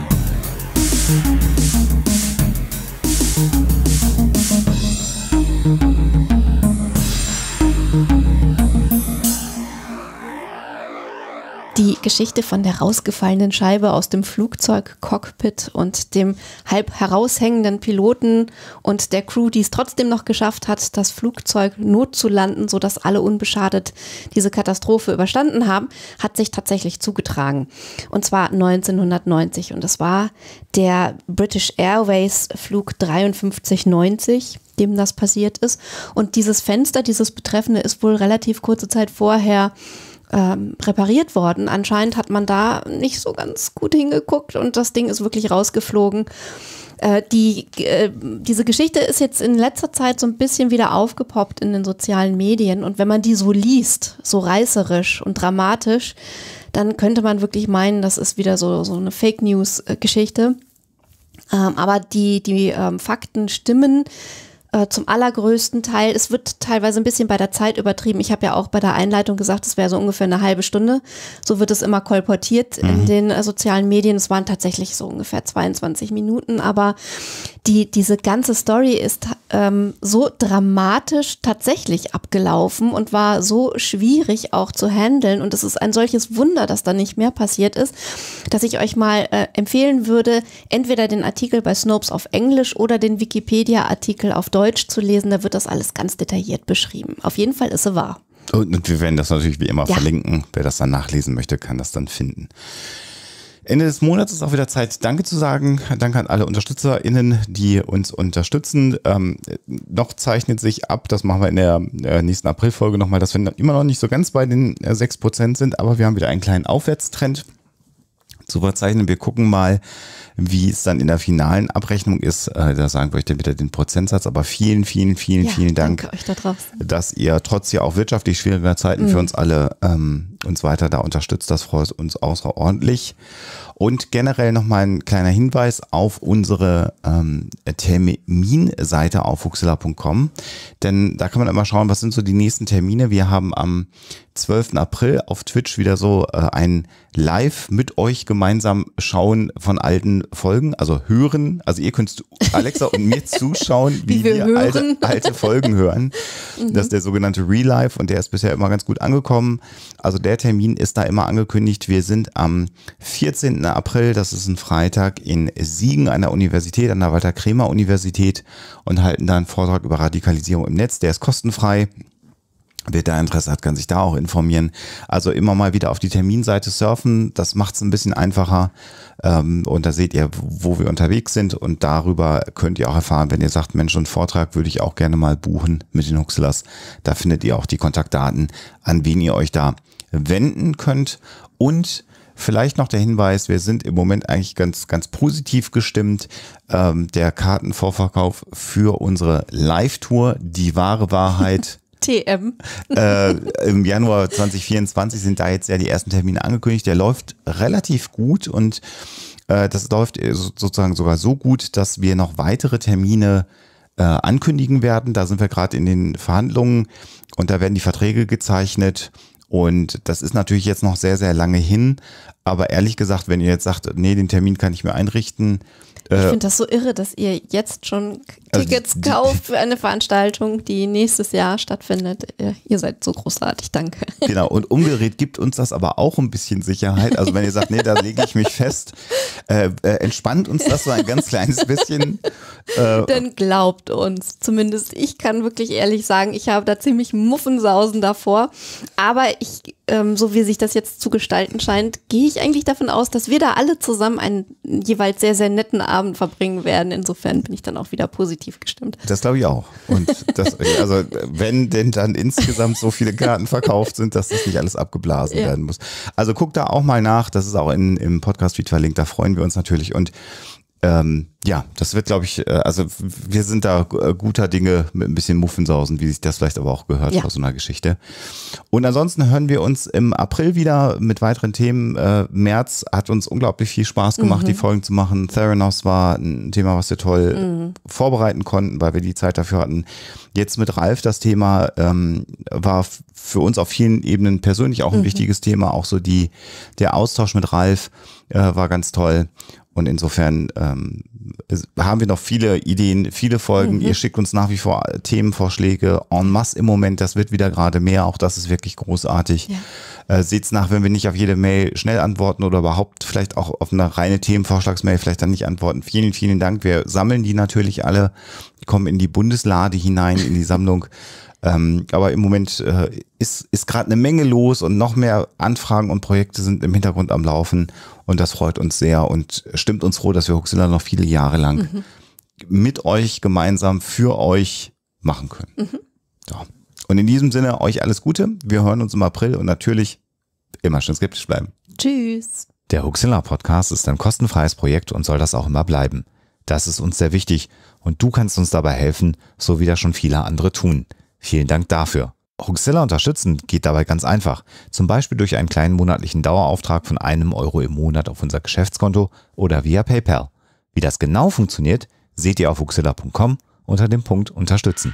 Die Geschichte von der rausgefallenen Scheibe aus dem Flugzeugcockpit und dem halb heraushängenden Piloten und der Crew, die es trotzdem noch geschafft hat, das Flugzeug notzulanden, sodass alle unbeschadet diese Katastrophe überstanden haben, hat sich tatsächlich zugetragen. Und zwar 1990. Und das war der British Airways Flug 5390 dem das passiert ist. Und dieses Fenster, dieses Betreffende ist wohl relativ kurze Zeit vorher ähm, repariert worden. Anscheinend hat man da nicht so ganz gut hingeguckt und das Ding ist wirklich rausgeflogen. Äh, die, äh, diese Geschichte ist jetzt in letzter Zeit so ein bisschen wieder aufgepoppt in den sozialen Medien und wenn man die so liest, so reißerisch und dramatisch, dann könnte man wirklich meinen, das ist wieder so, so eine Fake News-Geschichte. Ähm, aber die, die ähm, Fakten stimmen äh, zum allergrößten Teil, es wird teilweise ein bisschen bei der Zeit übertrieben. Ich habe ja auch bei der Einleitung gesagt, es wäre so ungefähr eine halbe Stunde. So wird es immer kolportiert mhm. in den äh, sozialen Medien. Es waren tatsächlich so ungefähr 22 Minuten, aber die, diese ganze Story ist ähm, so dramatisch tatsächlich abgelaufen und war so schwierig auch zu handeln. Und es ist ein solches Wunder, dass da nicht mehr passiert ist, dass ich euch mal äh, empfehlen würde, entweder den Artikel bei Snopes auf Englisch oder den Wikipedia-Artikel auf Deutsch Deutsch zu lesen, da wird das alles ganz detailliert beschrieben. Auf jeden Fall ist sie wahr.
Und wir werden das natürlich wie immer ja. verlinken. Wer das dann nachlesen möchte, kann das dann finden. Ende des Monats ist auch
wieder Zeit, Danke
zu sagen. Danke an alle UnterstützerInnen, die uns unterstützen. Ähm, noch zeichnet sich ab, das machen wir in der äh, nächsten Aprilfolge nochmal, dass wir immer noch nicht so ganz bei den 6% äh, sind, aber wir haben wieder einen kleinen Aufwärtstrend zu verzeichnen. Wir gucken mal, wie es dann in der finalen Abrechnung ist. Äh, da sagen wir euch dann wieder den Prozentsatz. Aber vielen, vielen, vielen, ja, vielen Dank, da dass ihr trotz ja auch wirtschaftlich schwieriger Zeiten mhm. für uns alle ähm, uns weiter da unterstützt. Das freut uns außerordentlich. Und generell nochmal ein kleiner Hinweis auf unsere ähm, Terminseite auf huxilla.com. Denn da kann man immer schauen, was sind so die nächsten Termine. Wir haben am 12. April auf Twitch wieder so äh, ein Live mit euch gemeinsam schauen von alten Folgen, also hören. Also ihr könnt Alexa und mir zuschauen, wie, wie wir, wir alte, alte, Folgen hören. Mhm. Das ist der sogenannte Relive und der ist bisher immer ganz gut angekommen. Also der Termin ist da immer angekündigt. Wir sind am 14. April, das ist ein Freitag in Siegen an der Universität, an der Walter-Kremer-Universität und halten da einen Vortrag über Radikalisierung im Netz. Der ist kostenfrei. Wer da Interesse hat, kann sich da auch informieren. Also immer mal wieder auf die Terminseite surfen, das macht es ein bisschen einfacher. Ähm, und da seht ihr, wo wir unterwegs sind. Und darüber könnt ihr auch erfahren, wenn ihr sagt, Mensch, einen Vortrag würde ich auch gerne mal buchen mit den Huxlers. Da findet ihr auch die Kontaktdaten, an wen ihr euch da wenden könnt. Und Vielleicht noch der Hinweis, wir sind im Moment eigentlich ganz, ganz positiv gestimmt. Ähm, der Kartenvorverkauf für unsere Live-Tour, die wahre Wahrheit. TM. Äh, Im Januar 2024 sind da jetzt ja die ersten Termine angekündigt. Der läuft relativ gut und äh, das läuft äh, sozusagen sogar so gut, dass wir noch weitere Termine äh, ankündigen werden. Da sind wir gerade in den Verhandlungen und da werden die Verträge gezeichnet. Und das ist natürlich jetzt noch sehr, sehr lange hin. Aber ehrlich gesagt, wenn ihr jetzt sagt, nee, den Termin kann ich mir einrichten, äh, ich finde
das so irre, dass ihr jetzt schon Tickets also die, kauft für eine Veranstaltung, die nächstes Jahr stattfindet. Ihr seid so großartig, danke. Genau,
und umgedreht gibt uns das aber auch ein bisschen Sicherheit. Also wenn ihr sagt, nee, da lege ich mich fest, äh, äh entspannt uns das so ein ganz kleines bisschen. Äh, Dann
glaubt uns. Zumindest ich kann wirklich ehrlich sagen, ich habe da ziemlich Muffensausen davor. Aber ich ähm, so wie sich das jetzt zu gestalten scheint, gehe ich eigentlich davon aus, dass wir da alle zusammen einen jeweils sehr, sehr netten Abend verbringen werden. Insofern bin ich dann auch wieder positiv gestimmt.
Das glaube ich auch. Und das, also wenn denn dann insgesamt so viele Karten verkauft sind, dass das nicht alles abgeblasen ja. werden muss. Also guck da auch mal nach. Das ist auch in, im Podcast-Feed verlinkt. Da freuen wir uns natürlich. Und ähm, ja, das wird, glaube ich, äh, also wir sind da äh, guter Dinge mit ein bisschen Muffensausen, wie sich das vielleicht aber auch gehört ja. bei so einer Geschichte. Und ansonsten hören wir uns im April wieder mit weiteren Themen. Äh, März hat uns unglaublich viel Spaß gemacht, mhm. die Folgen zu machen. Theranos war ein Thema, was wir toll äh, mhm. vorbereiten konnten, weil wir die Zeit dafür hatten. Jetzt mit Ralf das Thema ähm, war für uns auf vielen Ebenen persönlich auch ein mhm. wichtiges Thema, auch so die, der Austausch mit Ralf äh, war ganz toll. Und insofern ähm, haben wir noch viele Ideen, viele Folgen. Mhm. Ihr schickt uns nach wie vor Themenvorschläge en masse im Moment. Das wird wieder gerade mehr. Auch das ist wirklich großartig. Ja. Äh, Seht's nach, wenn wir nicht auf jede Mail schnell antworten oder überhaupt vielleicht auch auf eine reine Themenvorschlagsmail vielleicht dann nicht antworten. Vielen, vielen Dank. Wir sammeln die natürlich alle, die kommen in die Bundeslade hinein, in die Sammlung. Ähm, aber im Moment äh, ist, ist gerade eine Menge los und noch mehr Anfragen und Projekte sind im Hintergrund am Laufen und das freut uns sehr und stimmt uns froh, dass wir Huxilla noch viele Jahre lang mhm. mit euch gemeinsam für euch machen können. Mhm. So. Und in diesem Sinne euch alles Gute. Wir hören uns im April und natürlich immer schön skeptisch bleiben.
Tschüss.
Der Huxilla Podcast ist ein kostenfreies Projekt und soll das auch immer bleiben. Das ist uns sehr wichtig und du kannst uns dabei helfen, so wie das schon viele andere tun. Vielen Dank dafür. Huxilla unterstützen geht dabei ganz einfach, zum Beispiel durch einen kleinen monatlichen Dauerauftrag von einem Euro im Monat auf unser Geschäftskonto oder via PayPal. Wie das genau funktioniert, seht ihr auf huxilla.com unter dem Punkt Unterstützen.